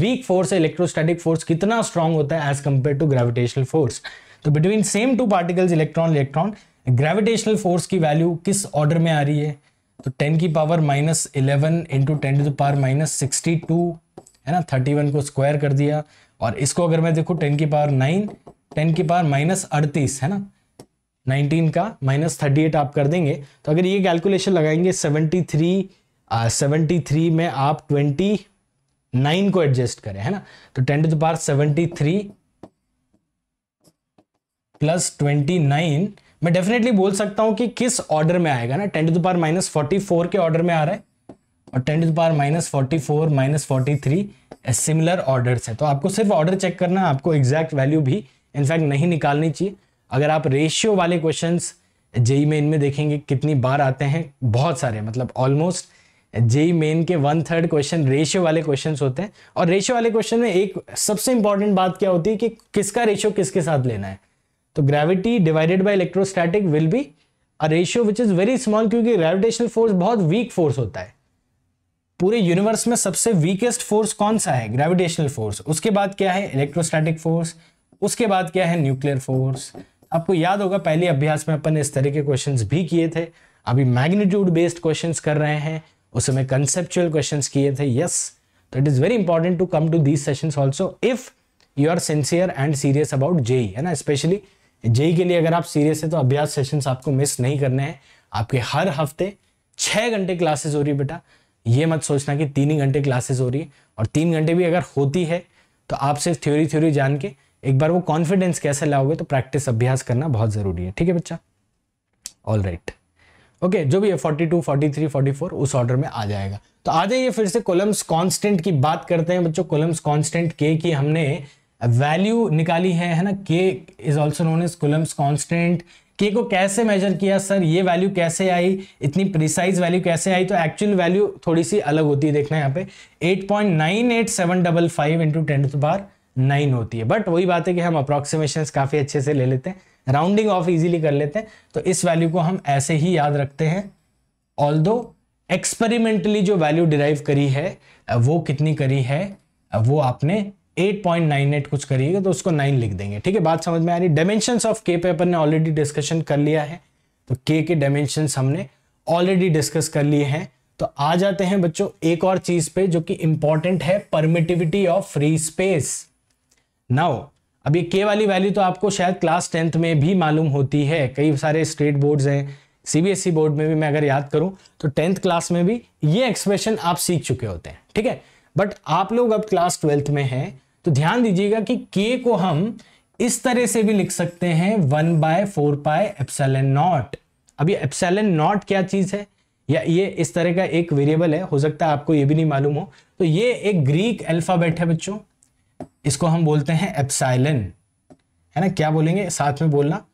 Speaker 1: वीक फोर्स इलेक्ट्रोस्टैटिक फोर्स कितना स्ट्रांग होता है as compare to gravitational force तो between same two particles electron electron gravitational force की वैल्यू किस ऑर्डर में आ रही है तो टेन की power minus eleven into ten to power minus sixty two है ना थर्टी वन को स्क्वायर कर दिया और इसको अगर मैं देखूँ टेन की पावर नाइन टेन की पावर माइनस अड़तीस है ना नाइनटीन का माइनस थर्टी एट आप कर देंगे तो अगर ये कैलकुलेशन लगाएंगे सेवेंटी थ्री सेवेंटी थ्री में आप ट्वेंटी नाइन को एडजस्ट करें है ना तो ten to the power seventy three plus twenty nine मैं डेफिनेटली बोल सकता हूं कि किस ऑर्डर में आएगा ना ten to the power minus forty four के ऑर्डर में आ रहा है और ten to the power minus forty four minus forty three similar order है तो आपको सिर्फ ऑर्डर चेक करना आपको एग्जैक्ट वैल्यू भी इनफैक्ट नहीं निकालनी चाहिए अगर आप रेशियो वाले क्वेश्चंस जेई मेन में देखेंगे कितनी बार आते हैं बहुत सारे मतलब ऑलमोस्ट जेई मेन के वन थर्ड क्वेश्चन रेशियो वाले क्वेश्चन होते हैं और रेशियो वाले क्वेश्चन में एक सबसे इंपॉर्टेंट बात क्या होती है कि किसका रेशियो किसके साथ लेना है तो gravity divided by electrostatic will be a ratio which is very small क्योंकि ग्रेविटेशनल फोर्स बहुत वीक फोर्स होता है पूरे यूनिवर्स में सबसे वीकेस्ट फोर्स कौन सा है ग्रेविटेशनल फोर्स उसके बाद क्या है इलेक्ट्रोस्टैटिक फोर्स उसके बाद क्या है न्यूक्लियर फोर्स आपको याद होगा पहले अभ्यास में अपन इस तरह के क्वेश्चन भी किए थे अभी मैग्नीट्यूड बेस्ड क्वेश्चन कर रहे हैं उस समय कंसेप्चुअल क्वेश्चन किए थे यस तो it is very important to come to these session also if you are sincere and serious about JEE है ना स्पेशली जेई e के लिए अगर आप सीरियस है तो अभ्यास सेशन आपको मिस नहीं करने हैं आपके हर हफ्ते छः घंटे क्लासेस हो रही है बेटा ये मत सोचना कि तीन ही घंटे क्लासेस हो रही है और तीन घंटे भी अगर होती है तो आप सिर्फ थ्योरी थ्योरी जान के एक बार वो कॉन्फिडेंस कैसे लाओगे तो प्रैक्टिस अभ्यास करना बहुत ज़रूरी है ठीक है बच्चा ऑल राइट ओके जो भी है forty two forty three forty four उस ऑर्डर में आ जाएगा तो आ जाइए फिर से कोलम्स कांस्टेंट की बात करते हैं बच्चों कोलम्स कांस्टेंट के की हमने वैल्यू निकाली है है ना K is also known as coulomb's constant K को कैसे मेजर किया सर ये वैल्यू कैसे आई इतनी प्रिसाइज वैल्यू कैसे आई तो एक्चुअल वैल्यू थोड़ी सी अलग होती है देखना यहाँ पे eight point nine eight seven double five into ten बार नाइन होती है बट वही बात है कि हम अप्रोक्सीमेशन काफ़ी अच्छे से ले लेते हैं राउंडिंग ऑफ इजीली कर लेते हैं तो इस वैल्यू को हम ऐसे ही याद रखते हैं ऑल दो एक्सपेरिमेंटली जो वैल्यू डिराइव करी है वो कितनी करी है वो आपने 8.98 कुछ करी है तो उसको 9 लिख देंगे ठीक है बात समझ में आ रही डायमेंशन ऑफ के पेपर ने ऑलरेडी डिस्कशन कर लिया है तो के के डायमेंशन हमने ऑलरेडी डिस्कस कर लिए हैं तो आ जाते हैं बच्चों एक और चीज पे जो कि इंपॉर्टेंट है permittivity of free space now अब ये के वाली वैल्यू तो आपको शायद क्लास टेंथ में भी मालूम होती है कई सारे स्टेट बोर्ड्स हैं सीबीएसई बोर्ड e में भी मैं अगर याद करूं तो टेंथ क्लास में भी ये एक्सप्रेशन आप सीख चुके होते हैं ठीक है बट आप लोग अब क्लास ट्वेल्थ में हैं तो ध्यान दीजिएगा कि के को हम इस तरह से भी लिख सकते हैं one by four pi epsilon nought अब ये एप्सलन नॉट क्या चीज़ है या ये इस तरह का एक वेरिएबल है हो सकता है आपको ये भी नहीं मालूम हो तो ये एक ग्रीक अल्फ़ाबेट है बच्चों इसको हम बोलते हैं एप्साइलन है ना क्या बोलेंगे साथ में बोलना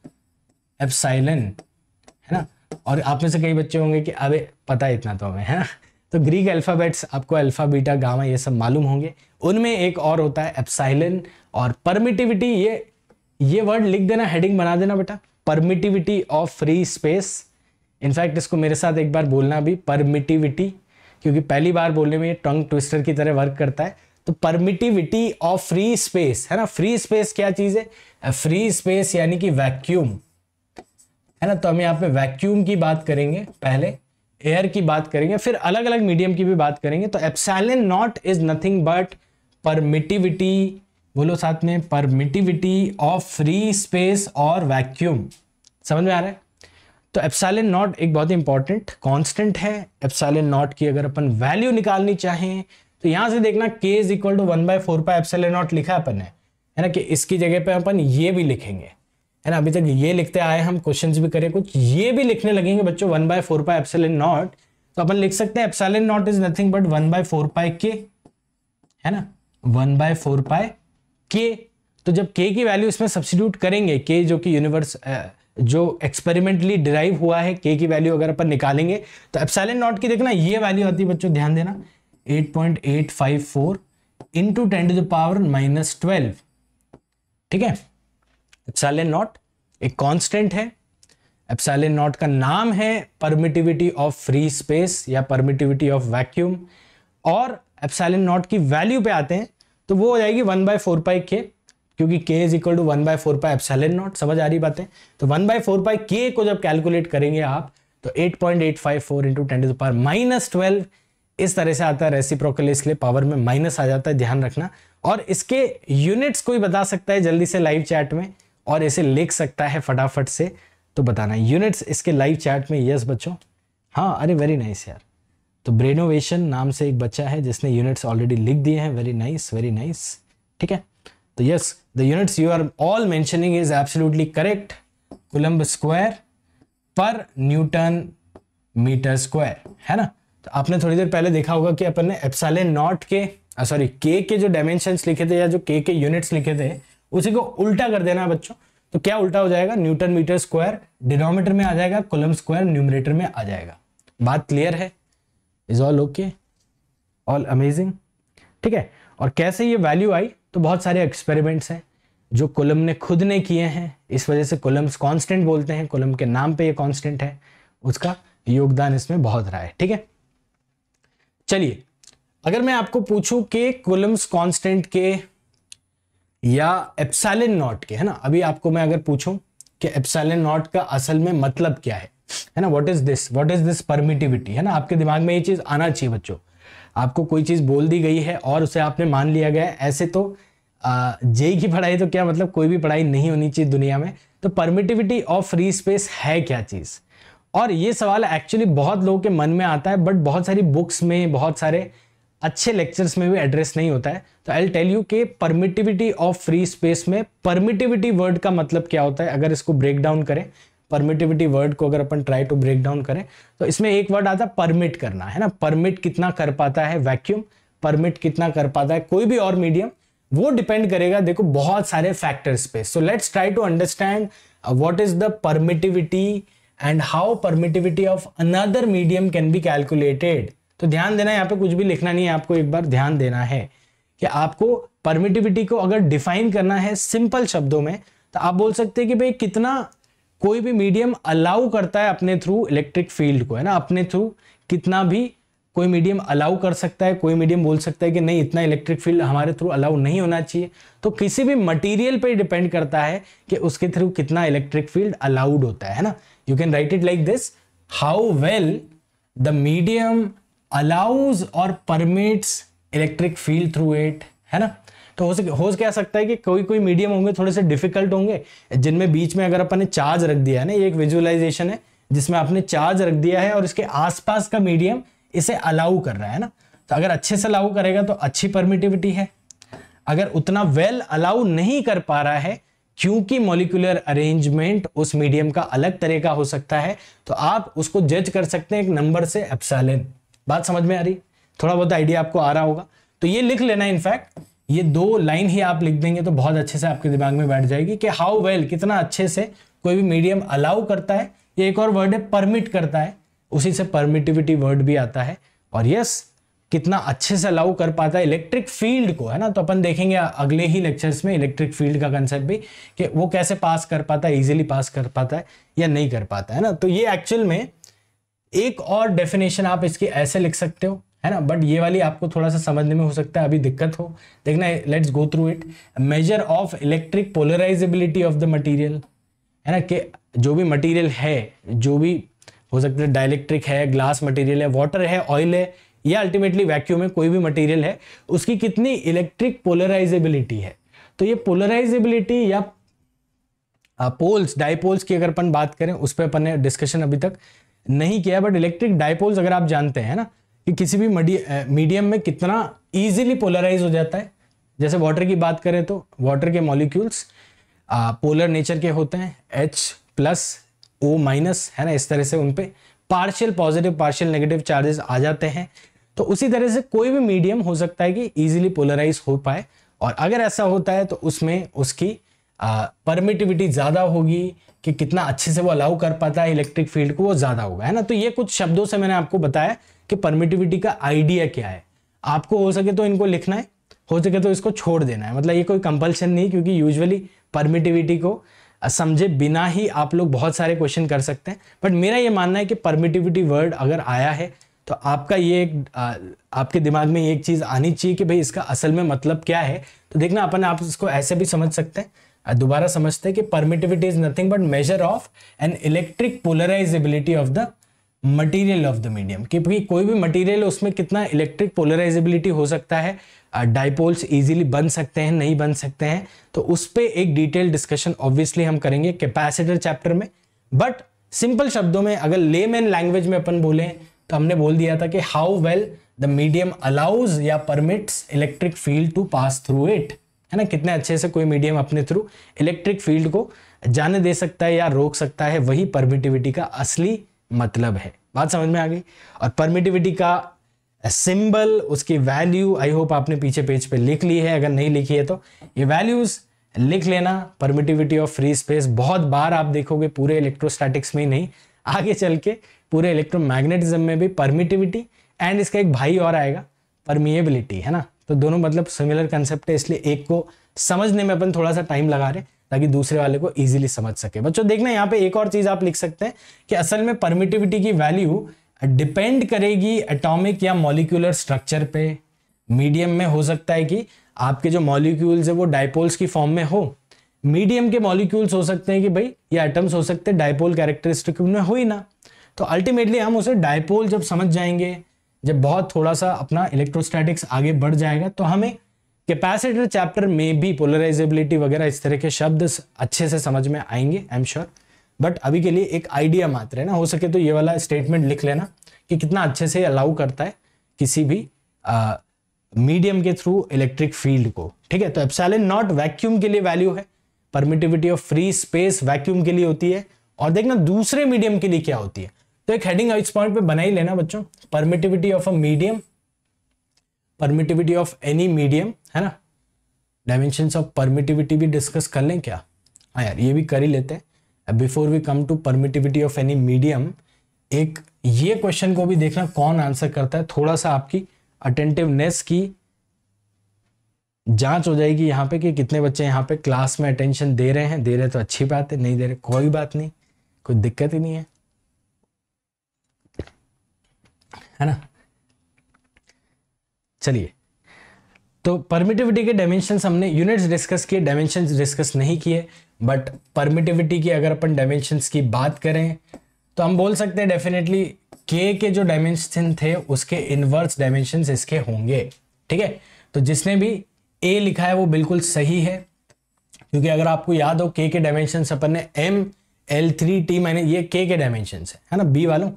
Speaker 1: एप्साइलन है ना और आप में से कई बच्चे होंगे कि अबे पता है इतना तो हमें है ना तो ग्रीक अल्फ़ाबेट्स आपको अल्फ़ा बीटा गामा ये सब मालूम होंगे उनमें एक और होता है एप्साइलन और परमिटिविटी ये ये वर्ड लिख देना हेडिंग बना देना बेटा permittivity of free space in fact इसको मेरे साथ एक बार बोलना भी परमिटिविटी क्योंकि पहली बार बोलने में ये टंग ट्विस्टर की तरह वर्क करता है तो परमिटिविटी ऑफ फ्री स्पेस है ना फ्री स्पेस क्या चीज है फ्री स्पेस यानी कि वैक्यूम है ना तो हम यहाँ पे वैक्यूम की बात करेंगे पहले एयर की बात करेंगे फिर अलग अलग मीडियम की भी बात करेंगे तो epsilon nought is nothing but permittivity बोलो साथ में परमिटिविटी ऑफ फ्री स्पेस और वैक्यूम समझ में आ रहा है तो एप्सैलिन नॉट एक बहुत ही इंपॉर्टेंट कॉन्स्टेंट है एप्सैलिन नॉट की अगर अपन वैल्यू निकालनी चाहें तो यहां से देखना K is equal to one by four pi epsilon nought लिखा अपन ने है ना कि इसकी जगह पे अपन ये भी लिखेंगे है ना अभी तक ये लिखते आए हम क्वेश्चन भी करें कुछ ये भी लिखने लगेंगे बच्चों one by four pi epsilon nought तो अपन लिख सकते हैं epsilon nought is nothing but one by four pi K है ना वन बाय फोर पाई के तो जब के की वैल्यू इसमें सब्सिट्यूट करेंगे के जो कि यूनिवर्स जो एक्सपेरिमेंटली डिराइव हुआ है के की वैल्यू अगर अपन निकालेंगे तो एप्साइलन नॉट की देखना ये वैल्यू आती है बच्चों ध्यान देना 8.854 into 10 to the power minus twelve ठीक है एप्साइलन नॉट एक कांस्टेंट है एप्साइलन नॉट का नाम है परमिटिविटी ऑफ फ्री स्पेस या परमिटिविटी ऑफ वैक्यूम और एप्साइलन नॉट की वैल्यू पे आते हैं तो वो हो जाएगी वन बाय फोर पाई के क्योंकि k is equal to one by four pi epsilon nought समझ आ रही बातें तो वन बाय फोर पाई के को जब कैलकुलेट करेंगे आप तो 8.854 point eight five four into ten to power minus twelve इस तरह से आता है रेसिप्रोकली इसलिए पावर में माइनस आ जाता है ध्यान रखना और इसके यूनिट्स कोई बता सकता है जल्दी से लाइव चैट में और इसे लिख सकता है फटाफट से तो बताना यूनिट्स इसके लाइव चैट में यस बच्चों हाँ अरे वेरी नाइस यार तो ब्रेनोवेशन नाम से एक बच्चा है जिसने यूनिट्स ऑलरेडी लिख दिए हैं वेरी नाइस वेरी नाइस ठीक है तो yes the units you are all mentioning is absolutely correct coulomb square per newton metre square है ना तो आपने थोड़ी देर पहले देखा होगा कि अपन ने एप्साले नॉट के सॉरी के के जो डायमेंशन लिखे थे या जो के के यूनिट्स लिखे थे उसी को उल्टा कर देना है बच्चों तो क्या उल्टा हो जाएगा न्यूटन मीटर स्क्वायर डिनोमीटर में आ जाएगा कोलम स्क्वायर न्यूमरेटर में आ जाएगा बात क्लियर है is all okay all amazing ठीक है और कैसे ये वैल्यू आई तो बहुत सारे एक्सपेरिमेंट्स हैं जो कोलम ने खुद ने किए हैं इस वजह से कोलम्स कांस्टेंट बोलते हैं कोलम के नाम पे ये कांस्टेंट है उसका योगदान इसमें बहुत रहा है ठीक है चलिए अगर मैं आपको पूछूं कि कुलम्स कांस्टेंट के या एप्साइलन नॉट के है ना अभी आपको मैं अगर पूछूं कि एप्साइलन नॉट का असल में मतलब क्या है है ना what is this what is this permittivity है ना आपके दिमाग में ये चीज आना चाहिए बच्चों आपको कोई चीज बोल दी गई है और उसे आपने मान लिया गया है ऐसे तो जेई की पढ़ाई तो क्या मतलब कोई भी पढ़ाई नहीं होनी चाहिए दुनिया में तो परमिटिविटी ऑफ फ्री स्पेस है क्या चीज़ और ये सवाल एक्चुअली बहुत लोगों के मन में आता है बट बहुत सारी बुक्स में बहुत सारे अच्छे लेक्चर्स में भी एड्रेस नहीं होता है तो आई टेल यू के परमिटिविटी ऑफ फ्री स्पेस में परमिटिविटी वर्ड का मतलब क्या होता है अगर इसको ब्रेक डाउन करें परमिटिविटी वर्ड को अगर अपन ट्राई टू ब्रेक डाउन करें तो इसमें एक वर्ड आता है परमिट करना है ना परमिट कितना कर पाता है वैक्यूम परमिट कितना कर पाता है कोई भी और मीडियम वो डिपेंड करेगा देखो बहुत सारे फैक्टर्स पे so let's try to understand what is the permittivity and how permittivity of another medium can be calculated तो ध्यान देना यहाँ पे कुछ भी लिखना नहीं है आपको एक बार ध्यान देना है कि आपको परमिटिविटी को अगर डिफाइन करना है सिंपल शब्दों में तो आप बोल सकते हैं कि भाई कितना कोई भी मीडियम अलाउ करता है अपने थ्रू इलेक्ट्रिक फील्ड को है ना अपने थ्रू कितना भी कोई मीडियम अलाउ कर सकता है कोई मीडियम बोल सकता है कि नहीं इतना इलेक्ट्रिक फील्ड हमारे थ्रू अलाउ नहीं होना चाहिए तो किसी भी मटेरियल पे डिपेंड करता है कि उसके थ्रू कितना इलेक्ट्रिक फील्ड अलाउड होता है ना you can write it like this how well the medium allows or permits electric field through it है ना तो हो सके हो क्या सकता है कि कोई कोई मीडियम होंगे थोड़े से डिफिकल्ट होंगे जिनमें बीच में अगर अपन ने चार्ज रख दिया है ना ये एक विजुअलाइजेशन है जिसमें आपने चार्ज रख दिया है और इसके आसपास का मीडियम इसे अलाउ कर रहा है ना तो अगर अच्छे से अलाउ करेगा तो अच्छी परमिटिविटी है अगर उतना वेल अलाउ नहीं कर पा रहा है क्योंकि मॉलिकुलर अरेंजमेंट उस मीडियम का अलग तरह का हो सकता है तो आप उसको जज कर सकते हैं एक नंबर से एप्सालेन बात समझ में आ रही थोड़ा बहुत आइडिया आपको आ रहा होगा तो ये लिख लेना इनफैक्ट ये दो लाइन ही आप लिख देंगे तो बहुत अच्छे से आपके दिमाग में बैठ जाएगी कि हाउ वेल कितना अच्छे से कोई भी मीडियम अलाउ करता है ये एक और वर्ड है परमिट करता है उसी से परमिटिविटी वर्ड भी आता है और यस कितना अच्छे से अलाउ कर पाता है इलेक्ट्रिक फील्ड को है ना तो अपन देखेंगे अगले ही लेक्चर्स में इलेक्ट्रिक फील्ड का कंसेप्ट भी कि वो कैसे पास कर पाता है इजीली पास कर पाता है या नहीं कर पाता है ना तो ये एक्चुअल में एक और डेफिनेशन आप इसकी ऐसे लिख सकते हो है ना बट ये वाली आपको थोड़ा सा समझने में हो सकता है अभी दिक्कत हो देखना let's go through it measure of electric polarizability of the material है ना कि जो भी मटीरियल है जो भी हो सकता है डायलेक्ट्रिक है ग्लास मटेरियल है वाटर है ऑयल है या अल्टीमेटली वैक्यूम में कोई भी मटेरियल है उसकी कितनी इलेक्ट्रिक पोलराइजेबिलिटी है तो ये पोलराइजेबिलिटी या पोल्स डाइपोल्स की अगर अपन बात करें उस पर अपन ने डिस्कशन अभी तक नहीं किया बट इलेक्ट्रिक डाइपोल्स अगर आप जानते हैं ना कि किसी भी मीडियम में कितना ईजिली पोलराइज हो जाता है जैसे वाटर की बात करें तो वाटर के मॉलिक्यूल्स पोलर नेचर के होते हैं एच प्लस ओ माइनस है ना इस तरह से उन पर partial positive partial negative charges आ जाते हैं तो उसी तरह से कोई भी मीडियम हो सकता है कि ईजिली पोलराइज हो पाए और अगर ऐसा होता है तो उसमें उसकी परमिटिविटी ज़्यादा होगी कि कितना अच्छे से वो अलाउ कर पाता है इलेक्ट्रिक फील्ड को वो ज़्यादा होगा है ना तो ये कुछ शब्दों से मैंने आपको बताया कि परमिटिविटी का आइडिया क्या है आपको हो सके तो इनको लिखना है हो सके तो इसको छोड़ देना है मतलब ये कोई कंपल्शन नहीं क्योंकि यूजली परमिटिविटी को समझे बिना ही आप लोग बहुत सारे क्वेश्चन कर सकते हैं बट मेरा ये मानना है कि परमिटिविटी वर्ड अगर आया है तो आपका ये एक आपके दिमाग में ये एक चीज़ आनी चाहिए कि भाई इसका असल में मतलब क्या है तो देखना अपन आप इसको ऐसे भी समझ सकते हैं दोबारा समझते हैं कि permittivity is nothing but measure of an electric polarizability of the material of the medium क्योंकि कोई भी मटेरियल उसमें कितना इलेक्ट्रिक पोलराइजेबिलिटी हो सकता है डाइपोल्स इजीली बन सकते हैं नहीं बन सकते हैं तो उस पर एक डिटेल डिस्कशन ऑब्वियसली हम करेंगे कैपेसिटर चैप्टर में बट सिंपल शब्दों में अगर लेमैन लैंग्वेज में अपन बोलें तो हमने बोल दिया था कि how well the medium allows या permits electric field to pass through it है ना कितने अच्छे से कोई मीडियम अपने थ्रू इलेक्ट्रिक फील्ड को जाने दे सकता है या रोक सकता है वही परमिटिविटी का असली मतलब है बात समझ में आ गई और परमिटिविटी का सिंबल उसकी वैल्यू आई होप आपने पीछे पेज पे लिख ली है अगर नहीं लिखी है तो ये वैल्यूज लिख लेना परमिटिविटी ऑफ फ्री स्पेस बहुत बार आप देखोगे पूरे इलेक्ट्रोस्टैटिक्स में ही नहीं आगे चल के पूरे इलेक्ट्रोमैग्नेटिज्म में भी परमिटिविटी एंड इसका एक भाई और आएगा परमिएबिलिटी है ना तो दोनों मतलब सिमिलर कंसेप्ट है इसलिए एक को समझने में अपन थोड़ा सा टाइम लगा रहे ताकि दूसरे वाले को इजीली समझ सके बच्चों देखना यहाँ पे एक और चीज़ आप लिख सकते हैं कि असल में परमिटिविटी की वैल्यू डिपेंड करेगी एटॉमिक या मॉलिक्यूलर स्ट्रक्चर पे मीडियम में हो सकता है कि आपके जो मॉलिक्यूल्स है वो डायपोल्स की फॉर्म में हो मीडियम के मॉलिक्यूल्स हो सकते हैं कि भाई ये एटम्स हो सकते हैं डायपोल कैरेक्टरिस्टिक में ही ना तो अल्टीमेटली हम उसे डायपोल जब समझ जाएंगे जब बहुत थोड़ा सा अपना इलेक्ट्रोस्टैटिक्स आगे बढ़ जाएगा तो हमें कैपेसिटर चैप्टर में भी पोलराइजेबिलिटी वगैरह इस तरह के शब्द अच्छे से समझ में आएंगे आई एम श्योर बट अभी के लिए एक आइडिया मात्र है ना हो सके तो ये वाला स्टेटमेंट लिख लेना कि कितना अच्छे से अलाउ करता है किसी भी मीडियम के थ्रू इलेक्ट्रिक फील्ड को ठीक है तो एप्सैलिन नॉट वैक्यूम के लिए वैल्यू है permittivity of free space vacuum के लिए होती है और देखना दूसरे मीडियम के लिए क्या होती है तो एक हेडिंग इस पॉइंट पे बना ही लेना बच्चों permittivity of a medium permittivity of any medium है ना डायमेंशन ऑफ परमिटिविटी भी डिस्कस कर लें क्या हाँ यार ये भी कर ही लेते हैं before we come to permittivity of any medium एक ये क्वेश्चन को भी देखना कौन आंसर करता है थोड़ा सा आपकी अटेंटिवनेस की जांच हो जाएगी यहाँ पे कि कितने बच्चे यहाँ पे क्लास में अटेंशन दे रहे हैं दे रहे तो अच्छी बात है नहीं दे रहे कोई बात नहीं कोई दिक्कत ही नहीं है है ना चलिए तो परमिटिविटी के डायमेंशन हमने यूनिट्स डिस्कस किए डायमेंशन डिस्कस नहीं किए बट परमिटिविटी की अगर अपन डायमेंशन की बात करें तो हम बोल सकते हैं डेफिनेटली के के जो डायमेंशन थे उसके इनवर्स डायमेंशन इसके होंगे ठीक है तो जिसने भी ए लिखा है वो बिल्कुल सही है क्योंकि अगर आपको याद हो के के डायमेंशन अपन ने M L three T minus ये के के डायमेंशन है है ना बी वालों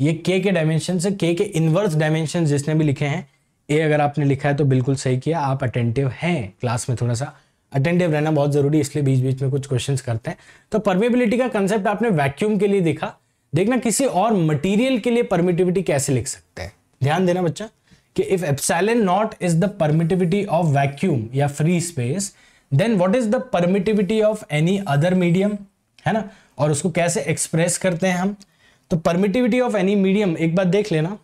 Speaker 1: ये के के डायमेंशन से के के इनवर्स डायमेंशन जिसने भी लिखे हैं ए अगर आपने लिखा है तो बिल्कुल सही किया आप अटेंटिव हैं क्लास में थोड़ा सा अटेंटिव रहना बहुत जरूरी इसलिए बीच बीच में कुछ क्वेश्चंस करते हैं तो परमेबिलिटी का कंसेप्ट आपने वैक्यूम के लिए देखा देखना किसी और मटेरियल के लिए परमिटिविटी कैसे लिख सकते हैं ध्यान देना बच्चा कि if epsilon naught is the permittivity of vacuum या free space then what is the permittivity of any other medium है ना और उसको कैसे एक्सप्रेस करते हैं हम तो परमिटिविटी ऑफ एनी मीडियम एक बार देख लेना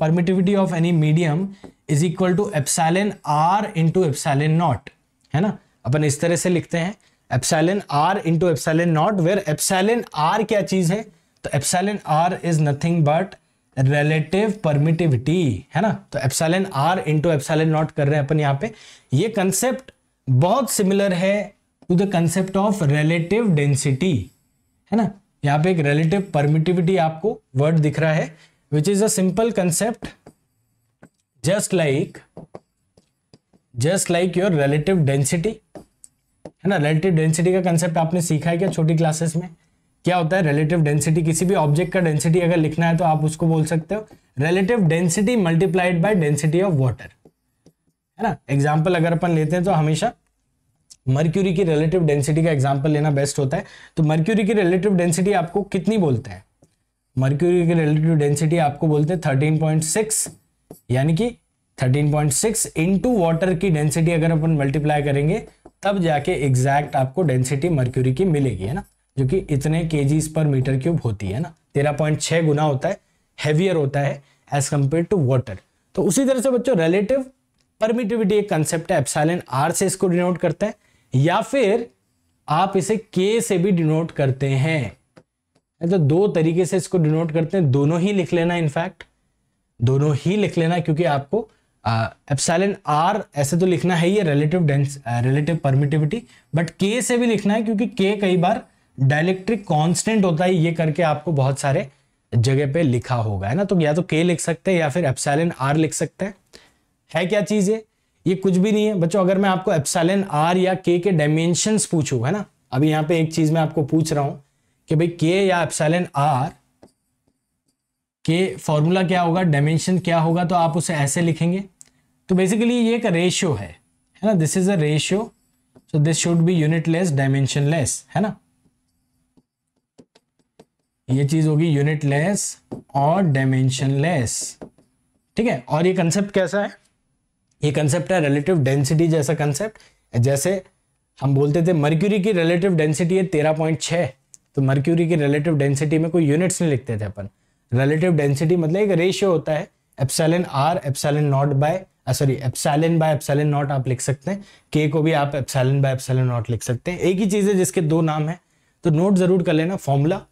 Speaker 1: permittivity of any medium is equal to epsilon r into epsilon naught है ना अपन इस तरह से लिखते हैं epsilon r into epsilon naught where epsilon r क्या चीज है तो epsilon r is nothing but relative permittivity है ना तो epsilon r into epsilon naught कर रहे हैं अपन यहाँ पे ये कंसेप्ट बहुत सिमिलर है to the concept of relative density है ना यहाँ पे एक रिलेटिव परमिटिविटी आपको वर्ड दिख रहा है which is a simple concept just like just like your relative density है ना रिलेटिव डेंसिटी का कंसेप्ट आपने सीखा है क्या छोटी क्लासेस में क्या होता है रिलेटिव डेंसिटी किसी भी ऑब्जेक्ट का डेंसिटी अगर लिखना है तो आप उसको बोल सकते हो relative density multiplied by density of water है ना एग्जांपल अगर अपन लेते हैं तो हमेशा मर्क्यूरी की रिलेटिव डेंसिटी का एग्जांपल लेना बेस्ट होता है तो मर्क्यूरी की रिलेटिव डेंसिटी आपको कितनी बोलते हैं मर्क्यूरी की रिलेटिव डेंसिटी आपको बोलते हैं थर्टीन पॉइंट सिक्स यानी कि thirteen point six into water की डेंसिटी अगर अपन मल्टीप्लाई करेंगे तब जाके एग्जैक्ट आपको डेंसिटी मर्क्यूरी की मिलेगी है ना जो कि इतने के पर मीटर क्यूब होती है ना तेरह पॉइंट छः गुना होता है हैवियर होता है एज कम्पेयर टू वाटर तो उसी तरह से बच्चों रिलेटिव परमिटिविटी एक कंसेप्ट है एप्सालन आर से इसको डिनोट करते हैं या फिर आप इसे के से भी डिनोट करते हैं तो दो तरीके से इसको डिनोट करते हैं दोनों ही लिख लेना इनफैक्ट दोनों ही लिख लेना क्योंकि आपको एप्सालन आर ऐसे तो लिखना है ये relative dense relative permittivity but के से भी लिखना है क्योंकि के कई बार डायलेक्ट्रिक कांस्टेंट होता है ये करके आपको बहुत सारे जगह पे लिखा होगा है ना तो या तो के लिख सकते हैं या फिर एप्सैलन आर लिख सकते हैं है क्या चीज़ है ये कुछ भी नहीं है बच्चों अगर मैं आपको एप्सैलन आर या के के डायमेंशन पूछू है ना अभी यहां पे एक चीज़ मैं आपको पूछ रहा हूं कि भाई के या एप्सैलन आर के फॉर्मूला क्या होगा डायमेंशन क्या होगा तो आप उसे ऐसे लिखेंगे तो बेसिकली ये एक रेशियो है है ना this is a ratio so this should be unitless dimensionless है ना ये चीज होगी यूनिट लेस और डायमेंशन लेस ठीक है और ये कंसेप्ट कैसा है ये कंसेप्ट है रिलेटिव डेंसिटी जैसा कंसेप्ट जैसे हम बोलते थे मर्क्यूरी की रिलेटिव डेंसिटी है तेरह पॉइंट छह तो मर्क्यूरी की रिलेटिव डेंसिटी में कोई यूनिट्स नहीं लिखते थे अपन रिलेटिव डेंसिटी मतलब एक रेशियो होता है epsilon r epsilon naught by sorry epsilon by epsilon naught आप लिख सकते हैं के को भी आप एप्सैलन बाय एप्सैलन नॉट लिख सकते हैं एक ही चीज़ है जिसके दो नाम है तो नोट जरूर कर लेना फॉर्मूला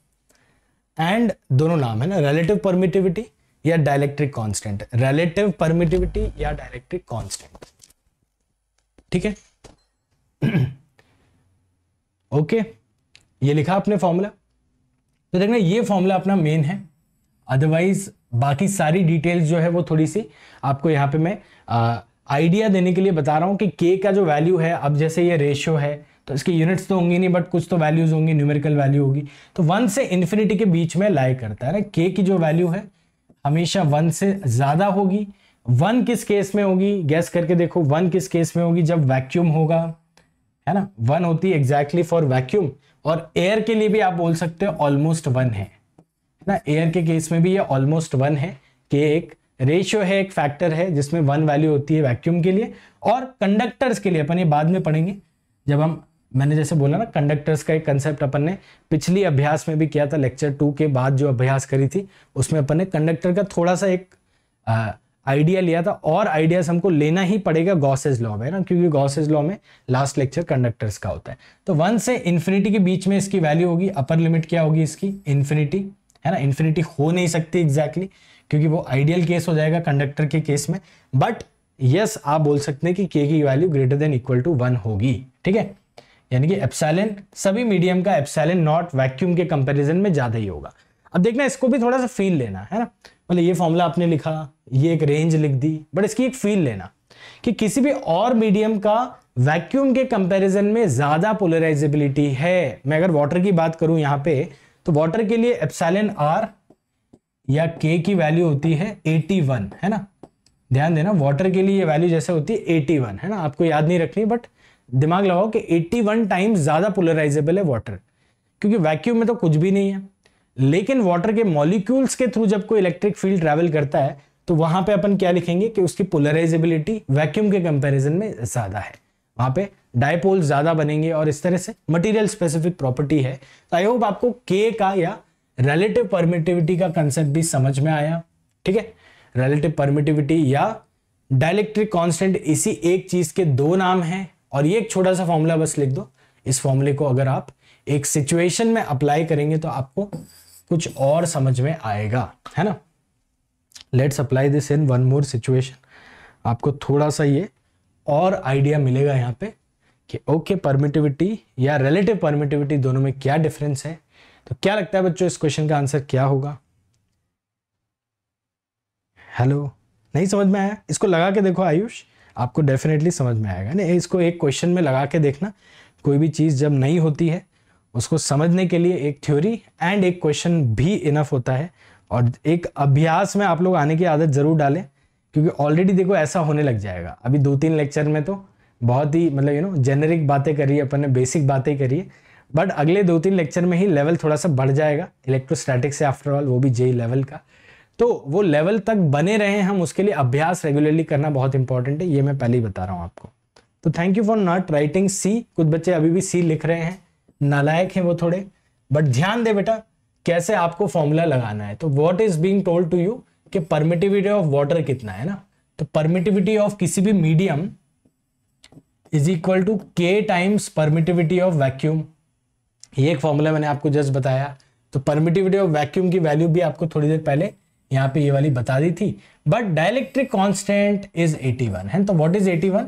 Speaker 1: एंड दोनों नाम है ना रिलेटिव परमिटिविटी या डायलेक्ट्रिक कांस्टेंट रिलेटिव परमिटिविटी या डायलेक्ट्रिक कांस्टेंट ठीक है ओके ये लिखा आपने फॉर्मूला तो देखना ये फॉर्मूला अपना मेन है अदरवाइज बाकी सारी डिटेल्स जो है वो थोड़ी सी आपको यहाँ पे मैं आइडिया देने के लिए बता रहा हूँ कि के का जो वैल्यू है अब जैसे ये रेशियो है तो इसके यूनिट्स तो होंगी नहीं बट कुछ तो वैल्यूज़ होंगी न्यूमेरिकल वैल्यू होगी तो वन से इन्फिनिटी के बीच में लाई करता है ना के की जो वैल्यू है हमेशा वन से ज़्यादा होगी वन किस केस में होगी गैस करके देखो वन किस केस में होगी जब वैक्यूम होगा है ना वन होती है एग्जैक्टली फॉर वैक्यूम और एयर के लिए भी आप बोल सकते हो ऑलमोस्ट वन है ना एयर के केस में भी ये ऑलमोस्ट वन है कि एक रेशियो है एक फैक्टर है जिसमें वन वैल्यू होती है वैक्यूम के लिए और कंडक्टर्स के लिए अपन ये बाद में पढ़ेंगे जब हम मैंने जैसे बोला ना कंडक्टर्स का एक कंसेप्ट अपन ने पिछली अभ्यास में भी किया था लेक्चर टू के बाद जो अभ्यास करी थी उसमें अपन ने कंडक्टर का थोड़ा सा एक आइडिया लिया था और आइडियाज हमको लेना ही पड़ेगा गॉसेज लॉ में ना क्योंकि गॉसेज लॉ में लास्ट लेक्चर कंडक्टर्स का होता है तो वन से इन्फिनिटी के बीच में इसकी वैल्यू होगी अपर लिमिट क्या होगी इसकी इन्फिनिटी है ना इन्फिनिटी हो नहीं सकती एग्जैक्टली exactly, क्योंकि वो आइडियल केस हो जाएगा कंडक्टर के केस में बट यस yes, आप बोल सकते हैं कि के की value greater than equal to one होगी ठीक है यानी कि एप्सैलन सभी मीडियम का एप्सैलिन नॉट वैक्यूम के कंपैरिजन में ज़्यादा ही होगा अब देखना इसको भी थोड़ा सा फील लेना है ना मतलब ये फॉर्मूला आपने लिखा ये एक रेंज लिख दी बट इसकी एक फील लेना कि किसी भी और मीडियम का वैक्यूम के कंपैरिजन में ज़्यादा पोलराइजेबिलिटी है मैं अगर वाटर की बात करूं यहां पे तो वाटर के लिए एप्सैलिन आर या के की वैल्यू होती है 81 है ना ध्यान देना वाटर के लिए ये वैल्यू जैसे होती है 81 है ना आपको याद नहीं रखनी बट दिमाग लगाओ कि 81 टाइम्स ज़्यादा पोलराइजेबल है वाटर क्योंकि वैक्यूम में तो कुछ भी नहीं है लेकिन वाटर के मॉलिक्यूल्स के थ्रू जब कोई इलेक्ट्रिक फील्ड ट्रैवल करता है तो वहां पे अपन क्या लिखेंगे कि उसकी पोलराइजेबिलिटी वैक्यूम के कंपैरिजन में ज़्यादा है वहां पे डायपोल ज़्यादा बनेंगे और इस तरह से मटीरियल स्पेसिफिक प्रॉपर्टी है तो आई होप आपको के का या रिलेटिव परमिटिविटी का कंसेप्ट भी समझ में आया ठीक है रिलेटिव परमिटिविटी या डायलेक्ट्रिक कॉन्स्टेंट इसी एक चीज के दो नाम हैं और ये एक छोटा सा फॉर्मूला बस लिख दो इस फॉर्मूले को अगर आप एक सिचुएशन में अप्लाई करेंगे तो आपको कुछ और समझ में आएगा है ना let's apply this in one more situation आपको थोड़ा सा ये और आइडिया मिलेगा यहाँ पे कि ओके परमिटिविटी या रिलेटिव परमिटिविटी दोनों में क्या डिफरेंस है तो क्या लगता है बच्चों इस क्वेश्चन का आंसर क्या होगा हेलो नहीं समझ में आया इसको लगा के देखो आयुष आपको डेफिनेटली समझ में आएगा नहीं इसको एक क्वेश्चन में लगा के देखना कोई भी चीज़ जब नहीं होती है उसको समझने के लिए एक थ्योरी एंड एक क्वेश्चन भी इनफ होता है और एक अभ्यास में आप लोग आने की आदत ज़रूर डालें क्योंकि ऑलरेडी देखो ऐसा होने लग जाएगा अभी दो तीन लेक्चर में तो बहुत ही मतलब यू नो जेनरिक बातें करिए अपन ने बेसिक बातें करिए बट अगले दो तीन लेक्चर में ही लेवल थोड़ा सा बढ़ जाएगा इलेक्ट्रोस्टैटिक्स है आफ्टर ऑल वो भी जेई लेवल का तो वो लेवल तक बने रहे हम उसके लिए अभ्यास रेगुलरली करना बहुत इंपॉर्टेंट है ये मैं पहले ही बता रहा हूँ आपको तो thank you for not writing see कुछ बच्चे अभी भी सी लिख रहे हैं नालायक हैं वो थोड़े बट ध्यान दे बेटा कैसे आपको फॉर्मूला लगाना है तो what is being told to you कि परमिटिविटी ऑफ वॉटर कितना है ना तो परमिटिविटी ऑफ किसी भी medium is equal to K times permittivity of vacuum ये एक फॉर्मूला मैंने आपको जस्ट बताया तो परमिटिविटी ऑफ वैक्यूम की वैल्यू भी आपको थोड़ी देर पहले यहाँ पे ये वाली बता दी थी बट डायलेक्ट्रिक कॉन्स्टेंट इज 81 है तो what is 81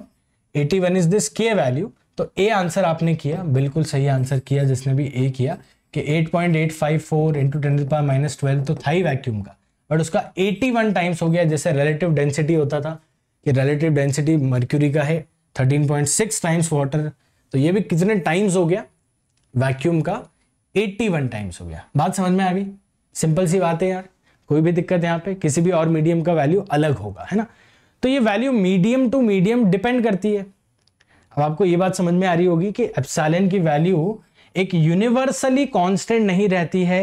Speaker 1: 81 is this K value तो ए आंसर आपने किया बिल्कुल सही आंसर किया जिसने भी ए किया कि 8.854 point eight five four into ten power minus twelve तो था ही वैक्यूम का बट उसका 81 टाइम्स हो गया जैसे रिलेटिव डेंसिटी होता था कि रिलेटिव डेंसिटी मर्क्यूरी का है 13.6 टाइम्स वाटर तो ये भी कितने टाइम्स हो गया वैक्यूम का 81 टाइम्स हो गया बात समझ में आ गई सिंपल सी बात है यार कोई भी दिक्कत यहाँ पे किसी भी और मीडियम का वैल्यू अलग होगा है ना तो ये value medium to medium depend करती है अब आपको ये बात समझ में आ रही होगी कि एप्सालन की वैल्यू एक यूनिवर्सली कांस्टेंट नहीं रहती है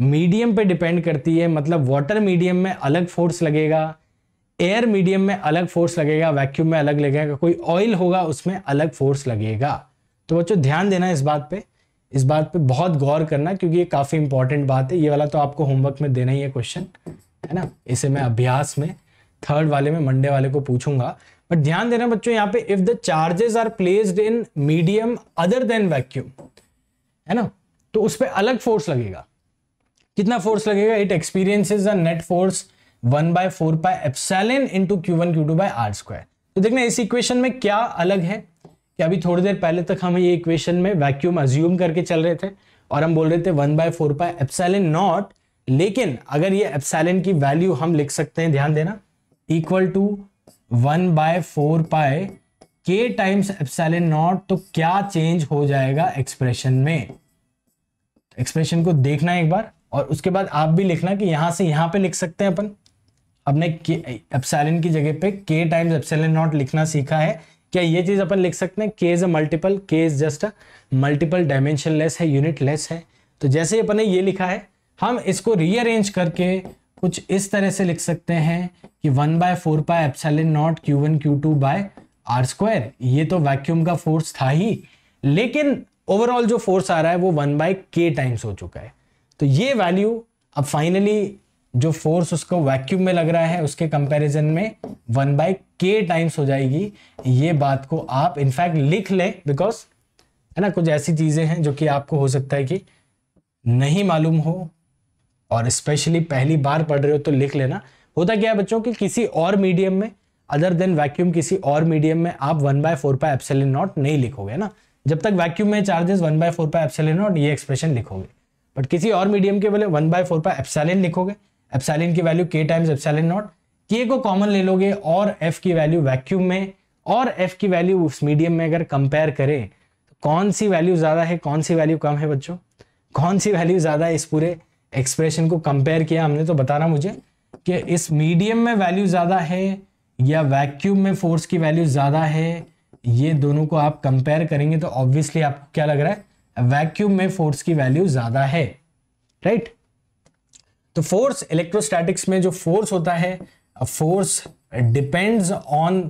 Speaker 1: मीडियम पे डिपेंड करती है मतलब वाटर मीडियम में अलग फोर्स लगेगा एयर मीडियम में अलग फोर्स लगेगा वैक्यूम में अलग लगेगा कोई ऑयल होगा उसमें अलग फोर्स लगेगा तो बच्चों ध्यान देना इस बात पर इस बात पे बहुत गौर करना क्योंकि ये काफ़ी इंपॉर्टेंट बात है ये वाला तो आपको होमवर्क में देना ही है क्वेश्चन है ना इसे मैं अभ्यास में थर्ड वाले में मंडे वाले को पूछूंगा बट ध्यान देना बच्चों यहाँ पे if the charges are placed in medium other than vacuum है ना तो उस पर अलग फोर्स लगेगा कितना फोर्स लगेगा it experience is net force one by four by in two q one q two by are square तो देखना इस इक्वेशन में क्या अलग है कि अभी थोड़ी देर पहले तक हम ये इक्वेशन में वैक्यूम अज्यूम करके चल रहे थे और हम बोल रहे थे one by four pi epsilon naught लेकिन अगर ये एप्सैलिन की वैल्यू हम लिख सकते हैं ध्यान देना equal to one by four pi K times epsilon not तो क्या चेंज हो जाएगा एक्सप्रेशन में एक्सप्रेशन तो को देखना एक बार और उसके बाद आप भी लिखना कि यहां से यहां पे लिख सकते हैं अपन अपने एप्सैलन की जगह पे के टाइम्स एप्सैलन नॉट लिखना सीखा है क्या ये चीज़ अपन लिख सकते हैं K is a multiple K is just multiple dimensionless है यूनिट लेस है तो जैसे अपन ने ये लिखा है हम इसको रीअरेंज करके कुछ इस तरह से लिख सकते हैं कि one by four pi epsilon naught q one q two by are square ये तो वैक्यूम का फोर्स था ही लेकिन ओवरऑल जो फोर्स आ रहा है वो वन बाय के टाइम्स हो चुका है तो ये वैल्यू अब फाइनली जो फोर्स उसको वैक्यूम में लग रहा है उसके कंपैरिजन में वन बाई के टाइम्स हो जाएगी ये बात को आप इनफैक्ट लिख लें बिकॉज है ना कुछ ऐसी चीज़ें हैं जो कि आपको हो सकता है कि नहीं मालूम हो और स्पेशली पहली बार पढ़ रहे हो तो लिख लेना होता क्या है बच्चों कि किसी और मीडियम में अदर देन वैक्यूम किसी और मीडियम में आप one by four pi epsilon not नहीं लिखोगे ना जब तक वैक्यूम में charges one by four pi epsilon naught ये एक्सप्रेशन लिखोगे बट किसी और मीडियम के बोले वन बाय फोर पा एप्सलिन लिखोगे एप्सैलिन की वैल्यू के टाइम्स एप्साइलिन नॉट के को कॉमन ले लोगे और एफ की वैल्यू वैक्यूम में और एफ की वैल्यू उस मीडियम में अगर कंपेयर करें तो कौन सी वैल्यू ज़्यादा है कौन सी वैल्यू कम है बच्चों कौन सी वैल्यू ज़्यादा है इस पूरे एक्सप्रेशन को कंपेयर किया हमने तो बताना मुझे कि इस मीडियम में वैल्यू ज़्यादा है या वैक्यूम में फोर्स की वैल्यू ज़्यादा है ये दोनों को आप कंपेयर करेंगे तो ऑब्वियसली आपको क्या लग रहा है वैक्यूम में फोर्स की वैल्यू ज़्यादा है राइट right? तो फोर्स इलेक्ट्रोस्टैटिक्स में जो फोर्स होता है फोर्स डिपेंड्स ऑन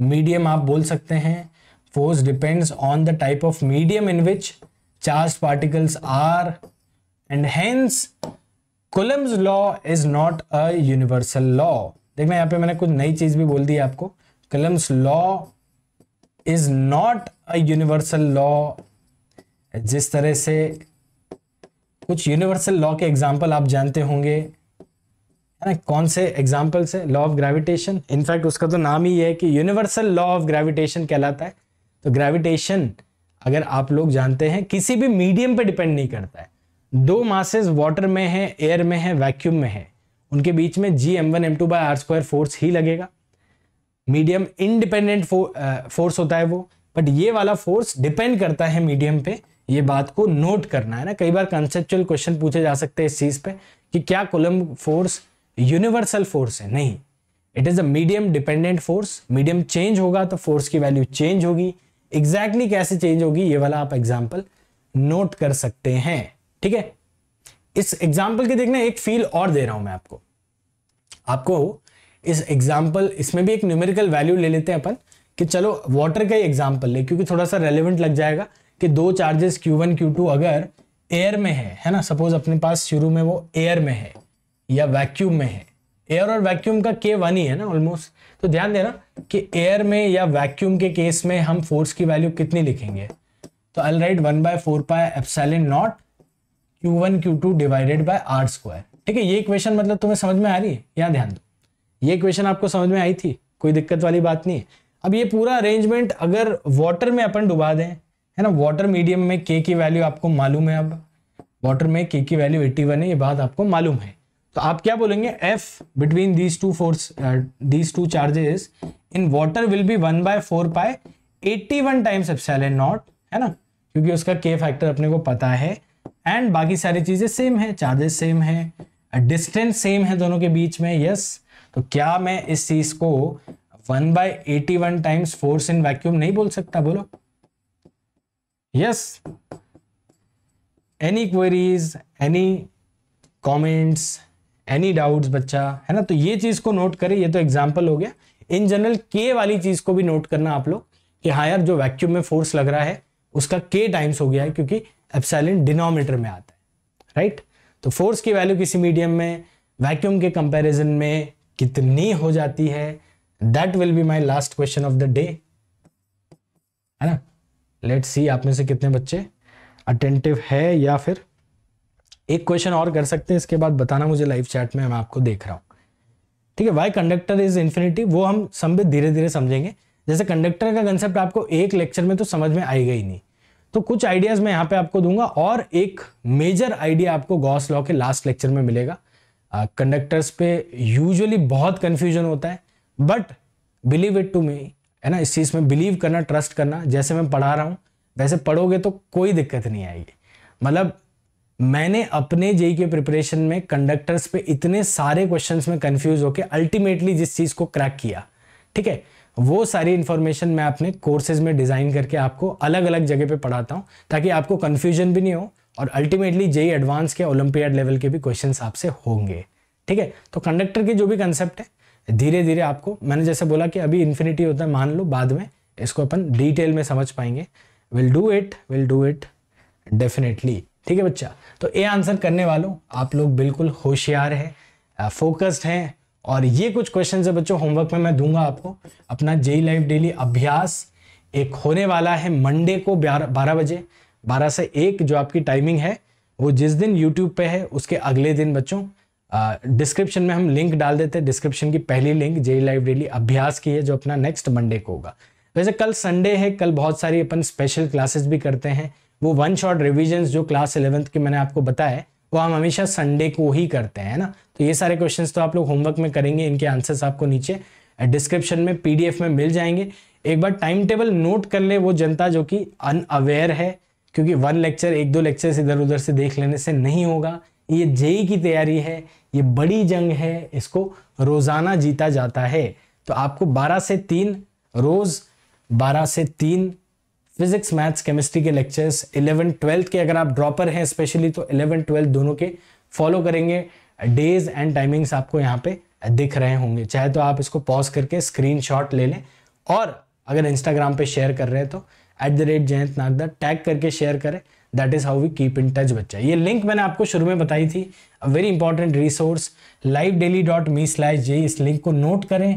Speaker 1: मीडियम आप बोल सकते हैं force depends on the type of medium in which charge particles are and hence Coulomb's law is not a universal law देखना यहाँ पे मैंने कुछ नई चीज भी बोल दी आपको Coulomb's law is not a universal law जिस तरह से कुछ यूनिवर्सल लॉ के एग्जाम्पल आप जानते होंगे है ना कौन से एग्जाम्पल्स से लॉ ऑफ ग्रेविटेशन इनफैक्ट उसका तो नाम ही है कि यूनिवर्सल लॉ ऑफ ग्रेविटेशन कहलाता है तो ग्रेविटेशन अगर आप लोग जानते हैं किसी भी मीडियम पे डिपेंड नहीं करता है दो मासेस वाटर में है एयर में है वैक्यूम में है उनके बीच में G M one M two by are square force ही लगेगा मीडियम इनडिपेंडेंट फोर्स होता है वो बट ये वाला फोर्स डिपेंड करता है मीडियम पे ये बात को नोट करना है ना कई बार कंसेप्चुअल क्वेश्चन पूछे जा सकते हैं इस चीज पे कि क्या कोलम फोर्स यूनिवर्सल फोर्स है नहीं it is a medium dependent force medium change होगा तो फोर्स की वैल्यू चेंज होगी एग्जैक्टली exactly कैसे चेंज होगी ये वाला आप एग्जाम्पल नोट कर सकते हैं ठीक है इस एग्जाम्पल के देखना एक फील और दे रहा हूं मैं आपको आपको इस एग्जाम्पल इसमें भी एक न्यूमेरिकल वैल्यू ले लेते हैं अपन कि चलो वाटर का ही एग्जाम्पल ले क्योंकि थोड़ा सा रेलिवेंट लग जाएगा कि दो charges q one q two अगर एयर में है है ना सपोज अपने पास शुरू में वो एयर में है या वैक्यूम में है एयर और वैक्यूम का के वन ही है ना ऑलमोस्ट तो ध्यान देना कि एयर में या वैक्यूम के केस में हम फोर्स की वैल्यू कितनी लिखेंगे तो all right one by four pi epsilon naught q one q two divided by are square ठीक है ये इक्वेशन मतलब तुम्हें समझ में आ रही है यहाँ ध्यान दो ये इक्वेशन आपको समझ में आई थी कोई दिक्कत वाली बात नहीं है अब ये पूरा अरेंजमेंट अगर वाटर में अपन डुबा दें है ना वाटर मीडियम में के की वैल्यू आपको मालूम है अब वाटर में के की वैल्यू 81 है ये बात आपको मालूम है तो आप क्या बोलेंगे F between these two force these two charges in water will be one by four pi eighty one times epsilon naught है ना क्योंकि उसका के फैक्टर अपने को पता है एंड बाकी सारी चीज़ें सेम है चार्जेस सेम है डिस्टेंस सेम है दोनों के बीच में यस yes. तो क्या मैं इस चीज़ को one by eighty one times force in vacuum नहीं बोल सकता बोलो yes any queries any comments any doubts बच्चा है ना तो ये चीज को नोट करें ये तो एग्जाम्पल हो गया इन जनरल के वाली चीज को भी नोट करना आप लोग कि हाँ यार जो वैक्यूम में फोर्स लग रहा है उसका के टाइम्स हो गया है क्योंकि एप्सैलन डिनोमीटर में आता है राइट तो फोर्स की वैल्यू किसी मीडियम में वैक्यूम के कंपेरिजन में कितनी हो जाती है that will be my last question of the day है ना लेट सी आप में से कितने बच्चे अटेंटिव है या फिर एक क्वेश्चन और कर सकते हैं इसके बाद बताना मुझे लाइव चैट में मैं आपको देख रहा हूँ ठीक है वाई कंडक्टर इज इन्फिनिटी वो हम समझ धीरे धीरे समझेंगे जैसे कंडक्टर का कंसेप्ट आपको एक लेक्चर में तो समझ में आएगा ही नहीं तो कुछ आइडियाज मैं यहाँ पे आपको दूंगा और एक मेजर आइडिया आपको गॉस लॉ के लास्ट लेक्चर में मिलेगा कंडक्टर्स uh, पे यूजुअली बहुत कंफ्यूजन होता है but believe it to me है ना इस चीज़ में बिलीव करना ट्रस्ट करना जैसे मैं पढ़ा रहा हूँ वैसे पढ़ोगे तो कोई दिक्कत नहीं आएगी मतलब मैंने अपने जेई के प्रिपरेशन में कंडक्टर्स पे इतने सारे क्वेश्चंस में कंफ्यूज होकर अल्टीमेटली जिस चीज़ को क्रैक किया ठीक है वो सारी इन्फॉर्मेशन मैं अपने कोर्सेज में डिज़ाइन करके आपको अलग अलग जगह पे पढ़ाता हूँ ताकि आपको कन्फ्यूजन भी नहीं हो और अल्टीमेटली जेई एडवांस के ओलंपियाड लेवल के भी क्वेश्चन आपसे होंगे ठीक है तो कंडक्टर के जो भी कंसेप्ट है धीरे धीरे आपको मैंने जैसे बोला कि अभी इन्फिनिटी होता है मान लो बाद में इसको अपन डिटेल में समझ पाएंगे will do it will do it definitely ठीक है बच्चा तो ए आंसर करने वालों आप लोग बिल्कुल होशियार हैं फोकस्ड हैं और ये कुछ क्वेश्चन है बच्चों होमवर्क में मैं दूंगा आपको अपना जेई लाइफ डेली अभ्यास एक होने वाला है मंडे को बारह बजे बारह से एक जो आपकी टाइमिंग है वो जिस दिन यूट्यूब पे है उसके अगले दिन बच्चों डिस्क्रिप्शन में हम लिंक डाल देते हैं डिस्क्रिप्शन की पहली लिंक जेई लाइव डेली अभ्यास की है जो अपना नेक्स्ट मंडे को होगा वैसे कल संडे है कल बहुत सारी अपन स्पेशल क्लासेस भी करते हैं वो वन शॉट रिविजन जो क्लास इलेवंथ की मैंने आपको बताया वो हम हमेशा संडे को ही करते हैं ना तो ये सारे क्वेश्चन तो आप लोग होमवर्क में करेंगे इनके आंसर्स आपको नीचे डिस्क्रिप्शन में पीडीएफ में मिल जाएंगे एक बार टाइम टेबल नोट कर ले वो जनता जो कि अनअवेयर है क्योंकि वन लेक्चर एक दो लेक्चर्स इधर उधर से देख लेने से नहीं होगा ये जेई की तैयारी है ये बड़ी जंग है इसको रोज़ाना जीता जाता है तो आपको 12 से 3 रोज़ 12 से 3 फिजिक्स मैथ्स केमिस्ट्री के लेक्चर्स 11 ट्वेल्थ के अगर आप ड्रॉपर हैं स्पेशली तो 11 ट्वेल्थ दोनों के फॉलो करेंगे डेज एंड टाइमिंग्स आपको यहाँ पे दिख रहे होंगे चाहे तो आप इसको पॉज करके स्क्रीन ले लें और अगर इंस्टाग्राम पर शेयर कर रहे हैं तो at the rate Jayant Nagda tag करके शेयर करें that is how we keep in touch बच्चा ये लिंक मैंने आपको शुरू में बताई थी a very important resource live daily dot me slash J इस लिंक को नोट करें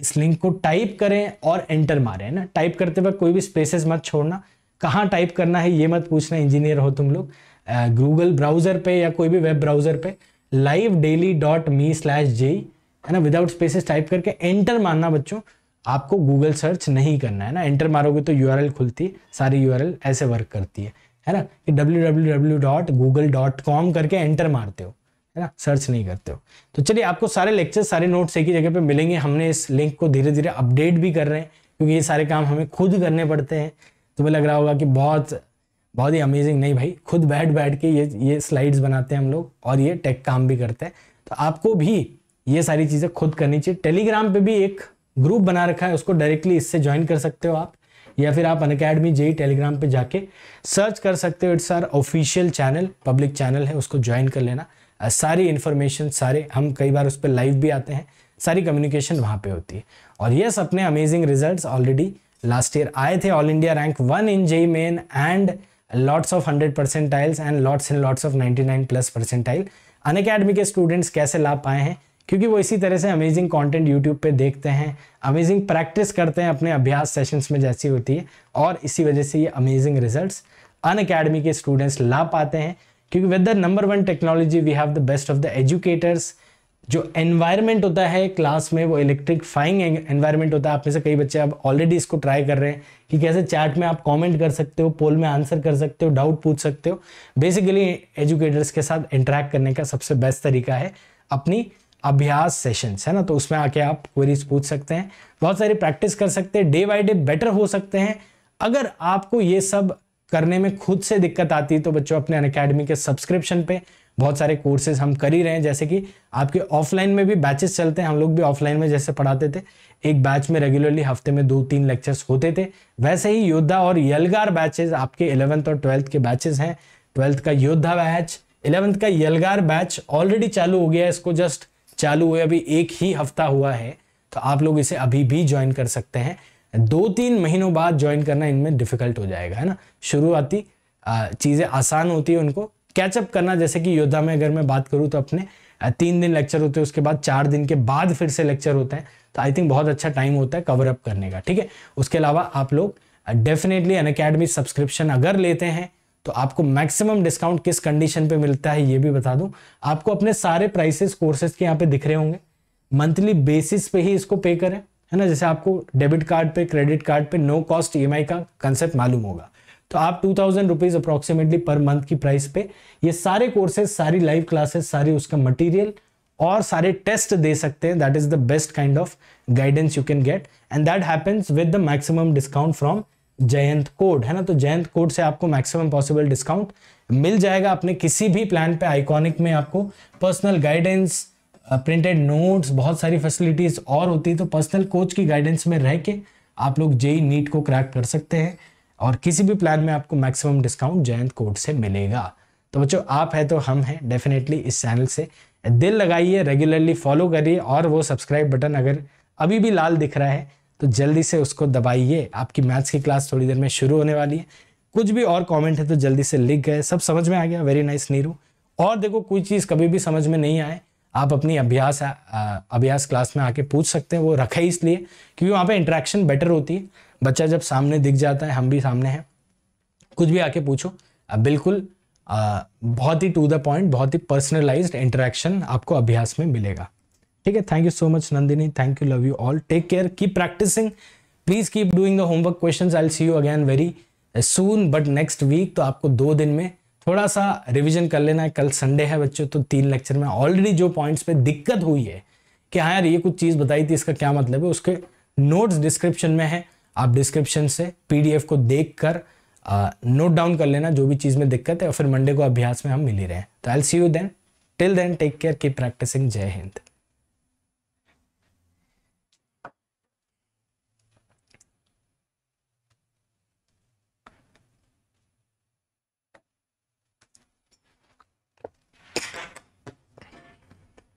Speaker 1: इस लिंक को टाइप करें और एंटर मारें ना टाइप करते वक्त कोई भी स्पेसेस मत छोड़ना कहाँ टाइप करना है ये मत पूछना इंजीनियर हो तुम लोग गूगल uh, ब्राउज़र पे या कोई भी वेब ब्राउज़र पे live daily dot me slash J है ना विदाउट स्पेसेस टाइप करके एंटर मारना बच्चों आपको गूगल सर्च नहीं करना है ना एंटर मारोगे तो यू खुलती है सारी यू ऐसे वर्क करती है है ना कि W W W dot Google dot com करके एंटर मारते हो है ना सर्च नहीं करते हो तो चलिए आपको सारे लेक्चर सारे नोट्स एक ही जगह पे मिलेंगे हमने इस लिंक को धीरे धीरे अपडेट भी कर रहे हैं क्योंकि ये सारे काम हमें खुद करने पड़ते हैं तुम्हें लग रहा होगा कि बहुत बहुत ही अमेजिंग नहीं भाई खुद बैठ बैठ के ये ये स्लाइड्स बनाते हैं हम लोग और ये टेक काम भी करते हैं तो आपको भी ये सारी चीज़ें खुद करनी चाहिए टेलीग्राम पे भी एक ग्रुप बना रखा है उसको डायरेक्टली इससे ज्वाइन कर सकते हो आप या फिर आप अन अकेडमी जेई टेलीग्राम पर जाके सर्च कर सकते हो it's our official channel public channel है उसको ज्वाइन कर लेना सारी इन्फॉर्मेशन सारे हम कई बार उस पर लाइव भी आते हैं सारी कम्युनिकेशन वहाँ पे होती है और यस अपने amazing results already last year आए थे all India rank one in JEE Main and lots of hundred percentiles and lots and lots of ninety nine plus percentile Unacademy के स्टूडेंट्स कैसे ला पाए हैं क्योंकि वो इसी तरह से अमेजिंग कंटेंट यूट्यूब पे देखते हैं अमेजिंग प्रैक्टिस करते हैं अपने अभ्यास सेशंस में जैसी होती है और इसी वजह से ये अमेजिंग रिजल्ट्स अन अकेडमी के स्टूडेंट्स ला पाते हैं क्योंकि with the number one technology we have the best of the educators जो एनवायरमेंट होता है क्लास में वो इलेक्ट्रिक फाइंग एनवायरमेंट होता है आप में से कई बच्चे अब ऑलरेडी इसको ट्राई कर रहे हैं कि कैसे चैट में आप कमेंट कर सकते हो पोल में आंसर कर सकते हो डाउट पूछ सकते हो बेसिकली एजुकेटर्स के साथ इंटरेक्ट करने का सबसे बेस्ट तरीका है अपनी अभ्यास सेशंस है ना तो उसमें आके आप क्वेरीज पूछ सकते हैं बहुत सारी प्रैक्टिस कर सकते हैं डे बाय डे बेटर हो सकते हैं अगर आपको ये सब करने में खुद से दिक्कत आती है तो बच्चों अपने अन के सब्सक्रिप्शन पे बहुत सारे कोर्सेज हम कर ही रहे हैं जैसे कि आपके ऑफलाइन में भी बैचेस चलते हैं हम लोग भी ऑफलाइन में जैसे पढ़ाते थे एक बैच में रेगुलरली हफ्ते में दो तीन लेक्चर्स होते थे वैसे ही योद्धा और यलगार बैचेस आपके इलेवंथ और ट्वेल्थ के बैचेस हैं ट्वेल्थ का योद्धा बैच इलेवंथ का यलगार बैच ऑलरेडी चालू हो गया है इसको जस्ट चालू हुए अभी एक ही हफ्ता हुआ है तो आप लोग इसे अभी भी ज्वाइन कर सकते हैं दो तीन महीनों बाद ज्वाइन करना इनमें डिफिकल्ट हो जाएगा है ना शुरुआती चीज़ें आसान होती है उनको कैचअप करना जैसे कि योद्धा में अगर मैं बात करूँ तो अपने तीन दिन लेक्चर होते हैं उसके बाद चार दिन के बाद फिर से लेक्चर होते हैं तो आई थिंक बहुत अच्छा टाइम होता है कवर अप करने का ठीक है उसके अलावा आप लोग डेफिनेटली अन अकेडमी सब्सक्रिप्शन अगर लेते हैं तो आपको मैक्सिमम डिस्काउंट किस कंडीशन पे मिलता है ये भी बता दूं आपको अपने सारे प्राइसेस कोर्सेज के यहाँ पे दिख रहे होंगे मंथली बेसिस पे ही इसको पे करें है ना जैसे आपको डेबिट कार्ड पे क्रेडिट कार्ड पे नो कॉस्ट ई का कंसेप्ट मालूम होगा तो आप टू थाउजेंड रुपीज अप्रोक्सीमेटली पर मंथ की प्राइस पे ये सारे कोर्सेज सारी लाइव क्लासेस सारी उसका मटीरियल और सारे टेस्ट दे सकते हैं that is the best kind of guidance you can get and that happens with the maximum discount from Jayant code है ना तो जयंत कोड से आपको मैक्सिमम पॉसिबल डिस्काउंट मिल जाएगा अपने किसी भी प्लान पे आइकॉनिक में आपको पर्सनल गाइडेंस प्रिंटेड नोट्स बहुत सारी फैसिलिटीज़ और होती है तो पर्सनल कोच की गाइडेंस में रह के आप लोग जेई नीट को क्रैक कर सकते हैं और किसी भी प्लान में आपको मैक्सिमम डिस्काउंट जयंत कोड से मिलेगा तो बच्चों आप है तो हम हैं डेफिनेटली इस चैनल से दिल लगाइए रेगुलरली फॉलो करिए और वो सब्सक्राइब बटन अगर अभी भी लाल दिख रहा है तो जल्दी से उसको दबाइए आपकी मैथ्स की क्लास थोड़ी देर में शुरू होने वाली है कुछ भी और कमेंट है तो जल्दी से लिख गए सब समझ में आ गया वेरी नाइस नीरू और देखो कोई चीज़ कभी भी समझ में नहीं आए आप अपनी अभ्यास अभ्यास क्लास में आके पूछ सकते हैं वो रखे इसलिए क्योंकि वहाँ पे इंट्रैक्शन बेटर होती है बच्चा जब सामने दिख जाता है हम भी सामने हैं कुछ भी आके पूछो बिल्कुल बहुत ही टू द पॉइंट बहुत ही पर्सनलाइज्ड इंटरेक्शन आपको अभ्यास में मिलेगा ठीक है thank you so much Nandini thank you love you all take care keep practicing please keep doing the homework question I see you again very soon but next week तो आपको दो दिन में थोड़ा सा रिविजन कर लेना है कल संडे है बच्चों तो तीन लेक्चर में ऑलरेडी जो पॉइंट्स पे दिक्कत हुई है कि हाँ यार ये कुछ चीज़ बताई थी इसका क्या मतलब है उसके नोट्स डिस्क्रिप्शन में है आप डिस्क्रिप्शन से पीडीएफ को देख कर नोट डाउन कर लेना जो भी चीज़ में दिक्कत है और फिर मंडे को अभ्यास में हम मिल ही रहे हैं तो I see you then till then take care keep practicing Jai Hind